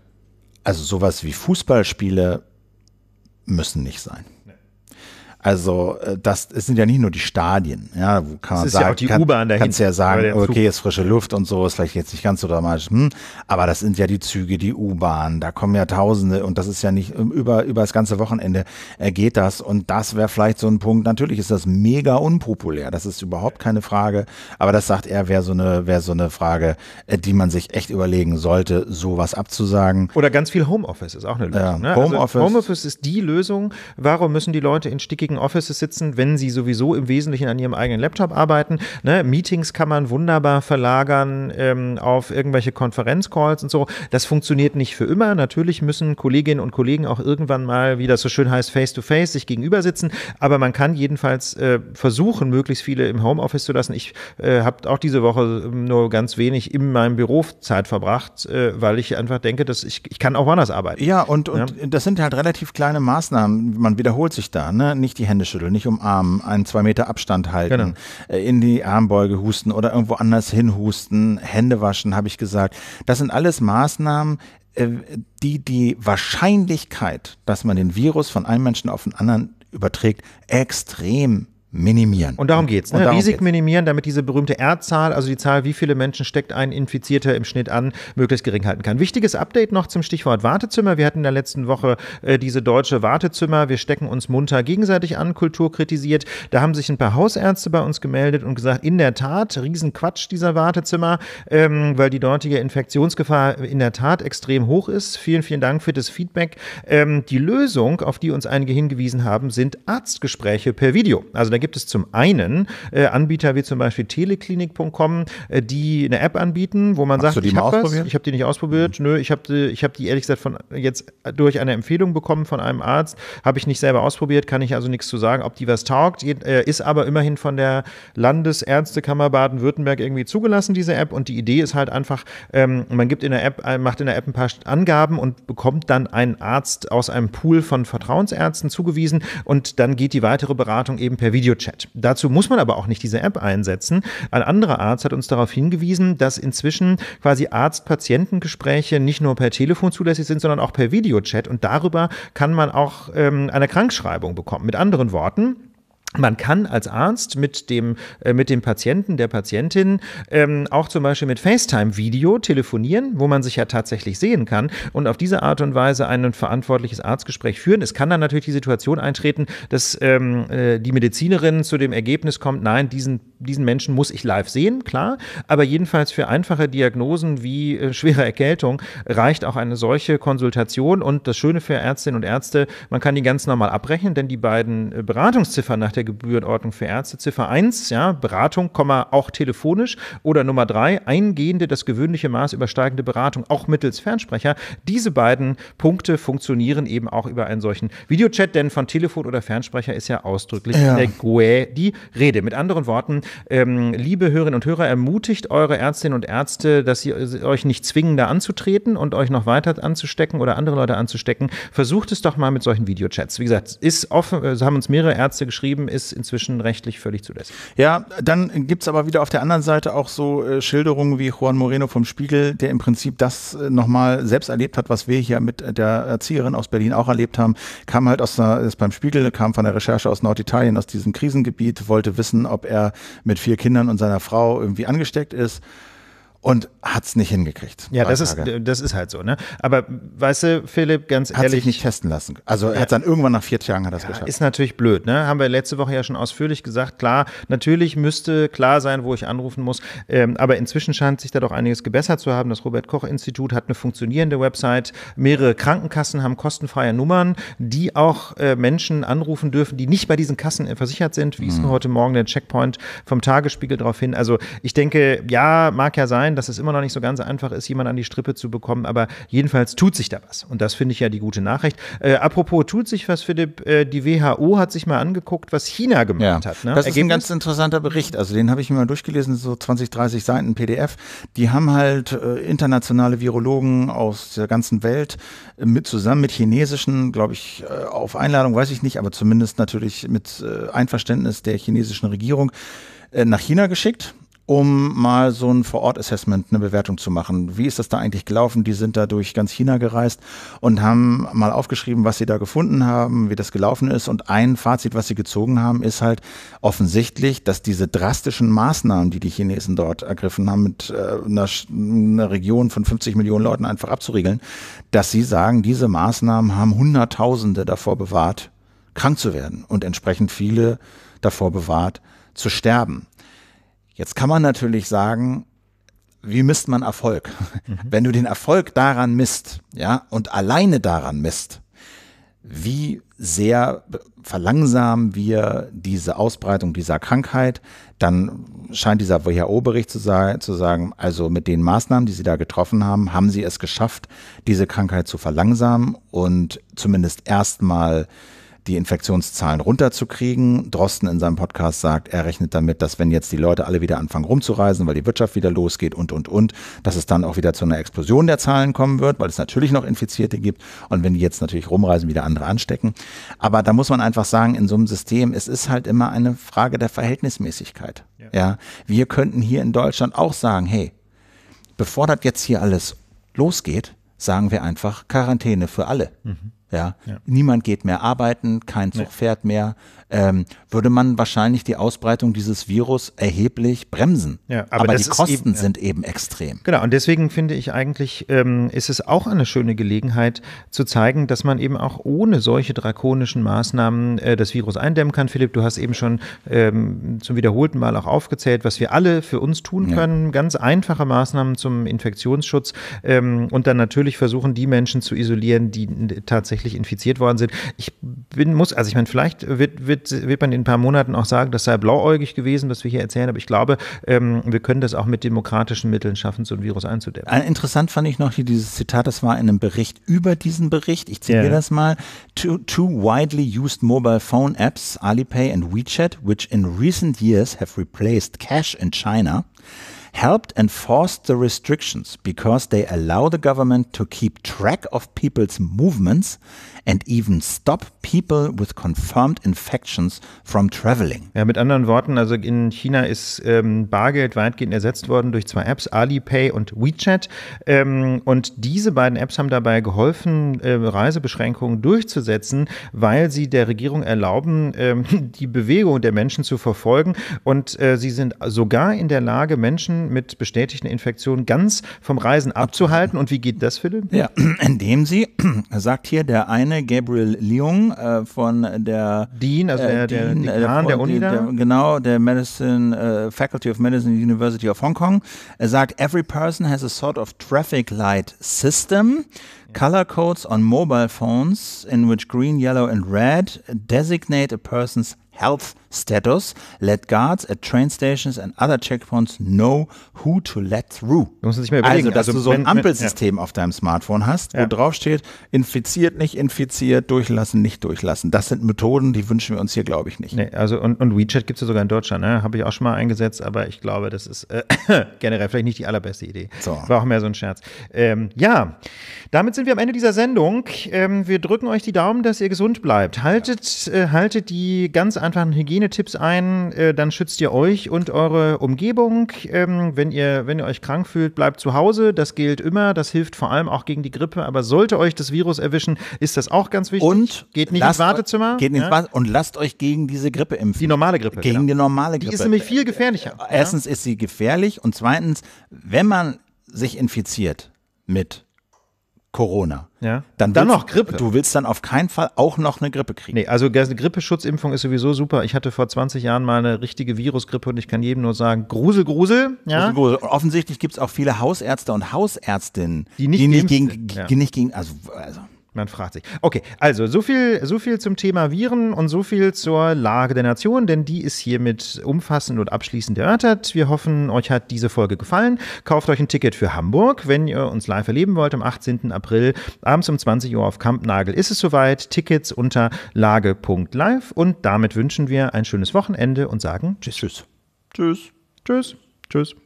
A: also sowas wie Fußballspiele müssen nicht sein. Also äh, das, es sind ja nicht nur die Stadien, ja, wo kann das man sagen, ja auch die kann, U-Bahn dahin, kannst ja sagen, okay, ist frische Luft und so, ist vielleicht jetzt nicht ganz so dramatisch, hm, aber das sind ja die Züge, die U-Bahn, da kommen ja Tausende und das ist ja nicht ähm, über über das ganze Wochenende äh, geht das und das wäre vielleicht so ein Punkt. Natürlich ist das mega unpopulär, das ist überhaupt keine Frage, aber das sagt er, wäre so eine wäre so eine Frage, äh, die man sich echt überlegen sollte, sowas abzusagen.
B: Oder ganz viel Homeoffice ist auch eine Lösung. Ja, ne? Also Homeoffice. Also Homeoffice ist die Lösung. Warum müssen die Leute in stickigen riesigen Offices sitzen, wenn sie sowieso im Wesentlichen an ihrem eigenen Laptop arbeiten. Ne? Meetings kann man wunderbar verlagern ähm, auf irgendwelche Konferenzcalls und so. Das funktioniert nicht für immer. Natürlich müssen Kolleginnen und Kollegen auch irgendwann mal, wie das so schön heißt, face to face sich gegenüber sitzen. Aber man kann jedenfalls äh, versuchen, möglichst viele im Homeoffice zu lassen. Ich äh, habe auch diese Woche ähm, nur ganz wenig in meinem Büro Zeit verbracht, äh, weil ich einfach denke, dass ich, ich kann auch woanders arbeiten.
A: Ja, und, und ja? das sind halt relativ kleine Maßnahmen. Man wiederholt sich da. Ne? Nicht die die Hände schütteln, nicht umarmen, einen zwei Meter Abstand halten, genau. Äh, in die Armbeuge husten oder irgendwo anders hinhusten, Hände waschen, habe ich gesagt. Das sind alles Maßnahmen, äh, die die Wahrscheinlichkeit, dass man den Virus von einem Menschen auf den anderen überträgt, extrem minimieren. Und darum geht es. Ne? Risik geht's.
B: minimieren, damit diese berühmte R-Zahl, also die Zahl, wie viele Menschen steckt ein Infizierter im Schnitt an, möglichst gering halten kann. Wichtiges Update noch zum Stichwort Wartezimmer. Wir hatten in der letzten Woche äh, diese deutsche Wartezimmer. Wir stecken uns munter gegenseitig an, Kultur kritisiert. Da haben sich ein paar Hausärzte bei uns gemeldet und gesagt, in der Tat, Riesenquatsch dieser Wartezimmer, ähm, weil die dortige Infektionsgefahr in der Tat extrem hoch ist. Vielen, vielen Dank für das Feedback. Ähm, die Lösung, auf die uns einige hingewiesen haben, sind Arztgespräche per Video. Also da gibt es zum einen äh, Anbieter wie zum Beispiel teleklinik.com, äh, die eine App anbieten, wo man Hast sagt, ich habe hab die nicht ausprobiert, mhm. nö, ich habe ich hab die ehrlich gesagt von jetzt durch eine Empfehlung bekommen von einem Arzt, habe ich nicht selber ausprobiert, kann ich also nichts zu sagen, ob die was taugt, äh, ist aber immerhin von der Landesärztekammer Baden-Württemberg irgendwie zugelassen, diese App und die Idee ist halt einfach, ähm, man gibt in der App, äh, macht in der App ein paar Angaben und bekommt dann einen Arzt aus einem Pool von Vertrauensärzten zugewiesen und dann geht die weitere Beratung eben per Video Videochat. Dazu muss man aber auch nicht diese App einsetzen. Ein anderer Arzt hat uns darauf hingewiesen, dass inzwischen quasi Arzt-Patientengespräche nicht nur per Telefon zulässig sind, sondern auch per Videochat. Und darüber kann man auch ähm, eine Krankschreibung bekommen. Mit anderen Worten, man kann als Arzt mit dem, äh, mit dem Patienten, der Patientin, ähm, auch zum Beispiel mit FaceTime-Video telefonieren, wo man sich ja tatsächlich sehen kann und auf diese Art und Weise ein verantwortliches Arztgespräch führen. Es kann dann natürlich die Situation eintreten, dass ähm, äh, die Medizinerin zu dem Ergebnis kommt, nein, diesen, diesen Menschen muss ich live sehen, klar, aber jedenfalls für einfache Diagnosen wie äh, schwere Erkältung reicht auch eine solche Konsultation und das Schöne für Ärztinnen und Ärzte, man kann die ganz normal abrechnen, denn die beiden äh, Beratungsziffern nach der der Gebührenordnung für Ärzte. Ziffer 1, ja, Beratung, auch telefonisch. Oder Nummer 3, eingehende, das gewöhnliche Maß übersteigende Beratung, auch mittels Fernsprecher. Diese beiden Punkte funktionieren eben auch über einen solchen Videochat, denn von Telefon oder Fernsprecher ist ja ausdrücklich ja. in der GUE die Rede. Mit anderen Worten, ähm, liebe Hörerinnen und Hörer, ermutigt eure Ärztinnen und Ärzte, dass sie äh, euch nicht zwingen, da anzutreten und euch noch weiter anzustecken oder andere Leute anzustecken. Versucht es doch mal mit solchen Videochats. Wie gesagt, ist offen, äh, haben uns mehrere Ärzte geschrieben, ist inzwischen rechtlich völlig zulässig. Ja, dann gibt es aber wieder auf der anderen Seite
A: auch so äh, Schilderungen wie Juan Moreno vom Spiegel, der im Prinzip das äh, nochmal selbst erlebt hat, was wir hier mit der Erzieherin aus Berlin auch erlebt haben. Kam halt aus einer, ist beim Spiegel, kam von der Recherche aus Norditalien, aus diesem Krisengebiet, wollte wissen, ob er mit vier Kindern und seiner Frau irgendwie angesteckt ist und hat es nicht hingekriegt. Ja, das ist,
B: das ist halt so. Ne? Aber weißt du, Philipp, ganz hat ehrlich. Hat sich nicht testen lassen. Also er ja. hat dann irgendwann nach vier Jahren hat das ja, geschafft. Ist natürlich blöd. Ne? Haben wir letzte Woche ja schon ausführlich gesagt. Klar, natürlich müsste klar sein, wo ich anrufen muss. Ähm, aber inzwischen scheint sich da doch einiges gebessert zu haben. Das Robert-Koch-Institut hat eine funktionierende Website. Mehrere Krankenkassen haben kostenfreie Nummern, die auch äh, Menschen anrufen dürfen, die nicht bei diesen Kassen versichert sind. Wie mhm. ist hm. heute Morgen der Checkpoint vom Tagesspiegel darauf hin? Also ich denke, ja, mag ja sein, sein, dass es immer noch nicht so ganz einfach ist, jemanden an die Strippe zu bekommen, aber jedenfalls tut sich da was. Und das finde ich ja die gute Nachricht. Äh, apropos tut sich was, Philipp, äh, die WHO hat sich mal angeguckt, was China gemacht ja, hat. Ne? Das Ergebnis? ist ein ganz
A: interessanter Bericht. Also den habe ich mir mal durchgelesen, so 20, 30 Seiten PDF. Die haben halt äh, internationale Virologen aus der ganzen Welt äh, mit zusammen mit chinesischen, glaube ich, äh, auf Einladung, weiß ich nicht, aber zumindest natürlich mit äh, Einverständnis der chinesischen Regierung nach China geschickt um mal so ein Vor-Ort-Assessment, eine Bewertung zu machen. Wie ist das da eigentlich gelaufen? Die sind da durch ganz China gereist und haben mal aufgeschrieben, was sie da gefunden haben, wie das gelaufen ist. Und ein Fazit, was sie gezogen haben, ist halt offensichtlich, dass diese drastischen Maßnahmen, die die Chinesen dort ergriffen haben, mit äh, einer, einer Region von 50 Millionen Leuten einfach abzuriegeln, dass sie sagen, diese Maßnahmen haben Hunderttausende davor bewahrt, krank zu werden und entsprechend viele davor bewahrt, zu sterben. Jetzt kann man natürlich sagen, wie misst man Erfolg? Mhm. Wenn du den Erfolg daran misst, ja, und alleine daran misst, wie sehr verlangsamen wir diese Ausbreitung dieser Krankheit, dann scheint dieser WHO-Bericht zu, zu, sagen, also mit den Maßnahmen, die sie da getroffen haben, haben sie es geschafft, diese Krankheit zu verlangsamen und zumindest erstmal äh, die Infektionszahlen runterzukriegen. Drosten in seinem Podcast sagt, er rechnet damit, dass wenn jetzt die Leute alle wieder anfangen rumzureisen, weil die Wirtschaft wieder losgeht und, und, und, dass es dann auch wieder zu einer Explosion der Zahlen kommen wird, weil es natürlich noch Infizierte gibt und wenn die jetzt natürlich rumreisen, wieder andere anstecken. Aber da muss man einfach sagen, in so einem System, es ist halt immer eine Frage der Verhältnismäßigkeit. Ja. ja wir könnten hier in Deutschland auch sagen, hey, bevor das jetzt hier alles losgeht, sagen wir einfach Quarantäne für alle. Mhm. Ja? ja. Niemand geht mehr arbeiten, kein Zug nee. fährt mehr.
B: Ähm, würde man wahrscheinlich die Ausbreitung dieses Virus erheblich bremsen. Ja, aber, aber die Kosten eben, ja.
A: sind eben extrem.
B: Genau, und deswegen finde ich eigentlich, ähm, ist es auch eine schöne Gelegenheit zu zeigen, dass man eben auch ohne solche drakonischen Maßnahmen äh, das Virus eindämmen kann. Philipp, du hast eben schon ähm, zum wiederholten Mal auch aufgezählt, was wir alle für uns tun können. Ganz einfache Maßnahmen zum Infektionsschutz ähm, und dann natürlich versuchen, die Menschen zu isolieren, die tatsächlich tatsächlich infiziert worden sind. Ich bin, muss, also ich meine, vielleicht wird, wird, wird man in ein paar Monaten auch sagen, das sei blauäugig gewesen, was wir hier erzählen, aber ich glaube, ähm, wir können das auch mit demokratischen Mitteln schaffen, so ein Virus einzudämmen.
A: Ah, interessant fand ich noch hier dieses Zitat, das war in einem Bericht über diesen Bericht. Ich zitiere yeah. das mal. Two, two widely used mobile phone apps, Alipay and WeChat, which in recent years have replaced cash in China helped enforce the restrictions because they allow the government to keep track of people's movements and even stop people with confirmed infections from traveling.
B: Ja, mit anderen Worten, also in China ist ähm, Bargeld weitgehend ersetzt worden durch zwei Apps, Alipay und WeChat. Ähm, und diese beiden Apps haben dabei geholfen, äh, Reisebeschränkungen durchzusetzen, weil sie der Regierung erlauben, ähm, die Bewegung der Menschen zu verfolgen. Und äh, sie sind sogar in der Lage, Menschen mit bestätigten Infektionen ganz vom Reisen abzuhalten. Und wie geht das, Philipp? Ja, indem sie, sagt hier der eine, Gabriel Leung äh, von der Dean, also der, äh, der, Dean, äh, der, Dekan, der Uni da?
A: Genau, der Medicine, uh, Faculty of Medicine University of Hong Kong, er sagt, every person has a sort of traffic light system. Color codes on mobile phones in which green, yellow and red designate a person's health status let guards at train stations and other checkpoints know who to let through.
B: Du musst nicht mehr überlegen. Also, dass also, du so ein wenn, Ampelsystem
A: ja. auf deinem Smartphone hast, wo ja. drauf steht, infiziert, nicht infiziert, durchlassen, nicht durchlassen. Das sind Methoden, die wünschen wir uns hier,
B: glaube ich, nicht. Nee, also und, und WeChat gibt es ja sogar in Deutschland, ne? habe ich auch schon mal eingesetzt, aber ich glaube, das ist äh, generell vielleicht nicht die allerbeste Idee. So. War auch mehr so ein Scherz. Ähm, ja, damit sind wir am Ende dieser Sendung. Ähm, wir drücken euch die Daumen, dass ihr gesund bleibt. Haltet, ja. äh, haltet die ganz einfachen Hygiene Hygienetipps ein, äh, dann schützt ihr euch und eure Umgebung. Ähm, wenn, ihr, wenn ihr euch krank fühlt, bleibt zu Hause. Das gilt immer. Das hilft vor allem auch gegen die Grippe. Aber sollte euch das Virus erwischen, ist das auch ganz wichtig. Und geht nicht ins Wartezimmer. Geht nicht ins ja? Und lasst euch
A: gegen diese Grippe impfen. Die normale Grippe. Gegen genau. die normale Grippe. Die ist nämlich viel gefährlicher. Erstens ja? ist sie gefährlich und zweitens, wenn man sich infiziert mit Corona.
B: Ja. Dann, dann willst, noch Grippe. Du willst dann auf keinen Fall auch noch eine Grippe kriegen. Nee, also Grippeschutzimpfung ist sowieso super. Ich hatte vor 20 Jahren mal eine richtige Virusgrippe und ich kann jedem nur sagen, Grusel, Grusel. Ja? Grusel, Grusel. Und offensichtlich gibt es auch viele Hausärzte und Hausärztinnen, die nicht, die nicht gegen, ja. die nicht gegen, also, also man fragt sich. Okay, also so viel, so viel zum Thema Viren und so viel zur Lage der Nation, denn die ist hiermit umfassend und abschließend erörtert. Wir hoffen, euch hat diese Folge gefallen. Kauft euch ein Ticket für Hamburg, wenn ihr uns live erleben wollt, am 18. April abends um 20 Uhr auf Kampnagel ist es soweit. Tickets unter lage.live und damit wünschen wir ein schönes Wochenende und sagen Tschüss. Tschüss. Tschüss. Tschüss. Tschüss.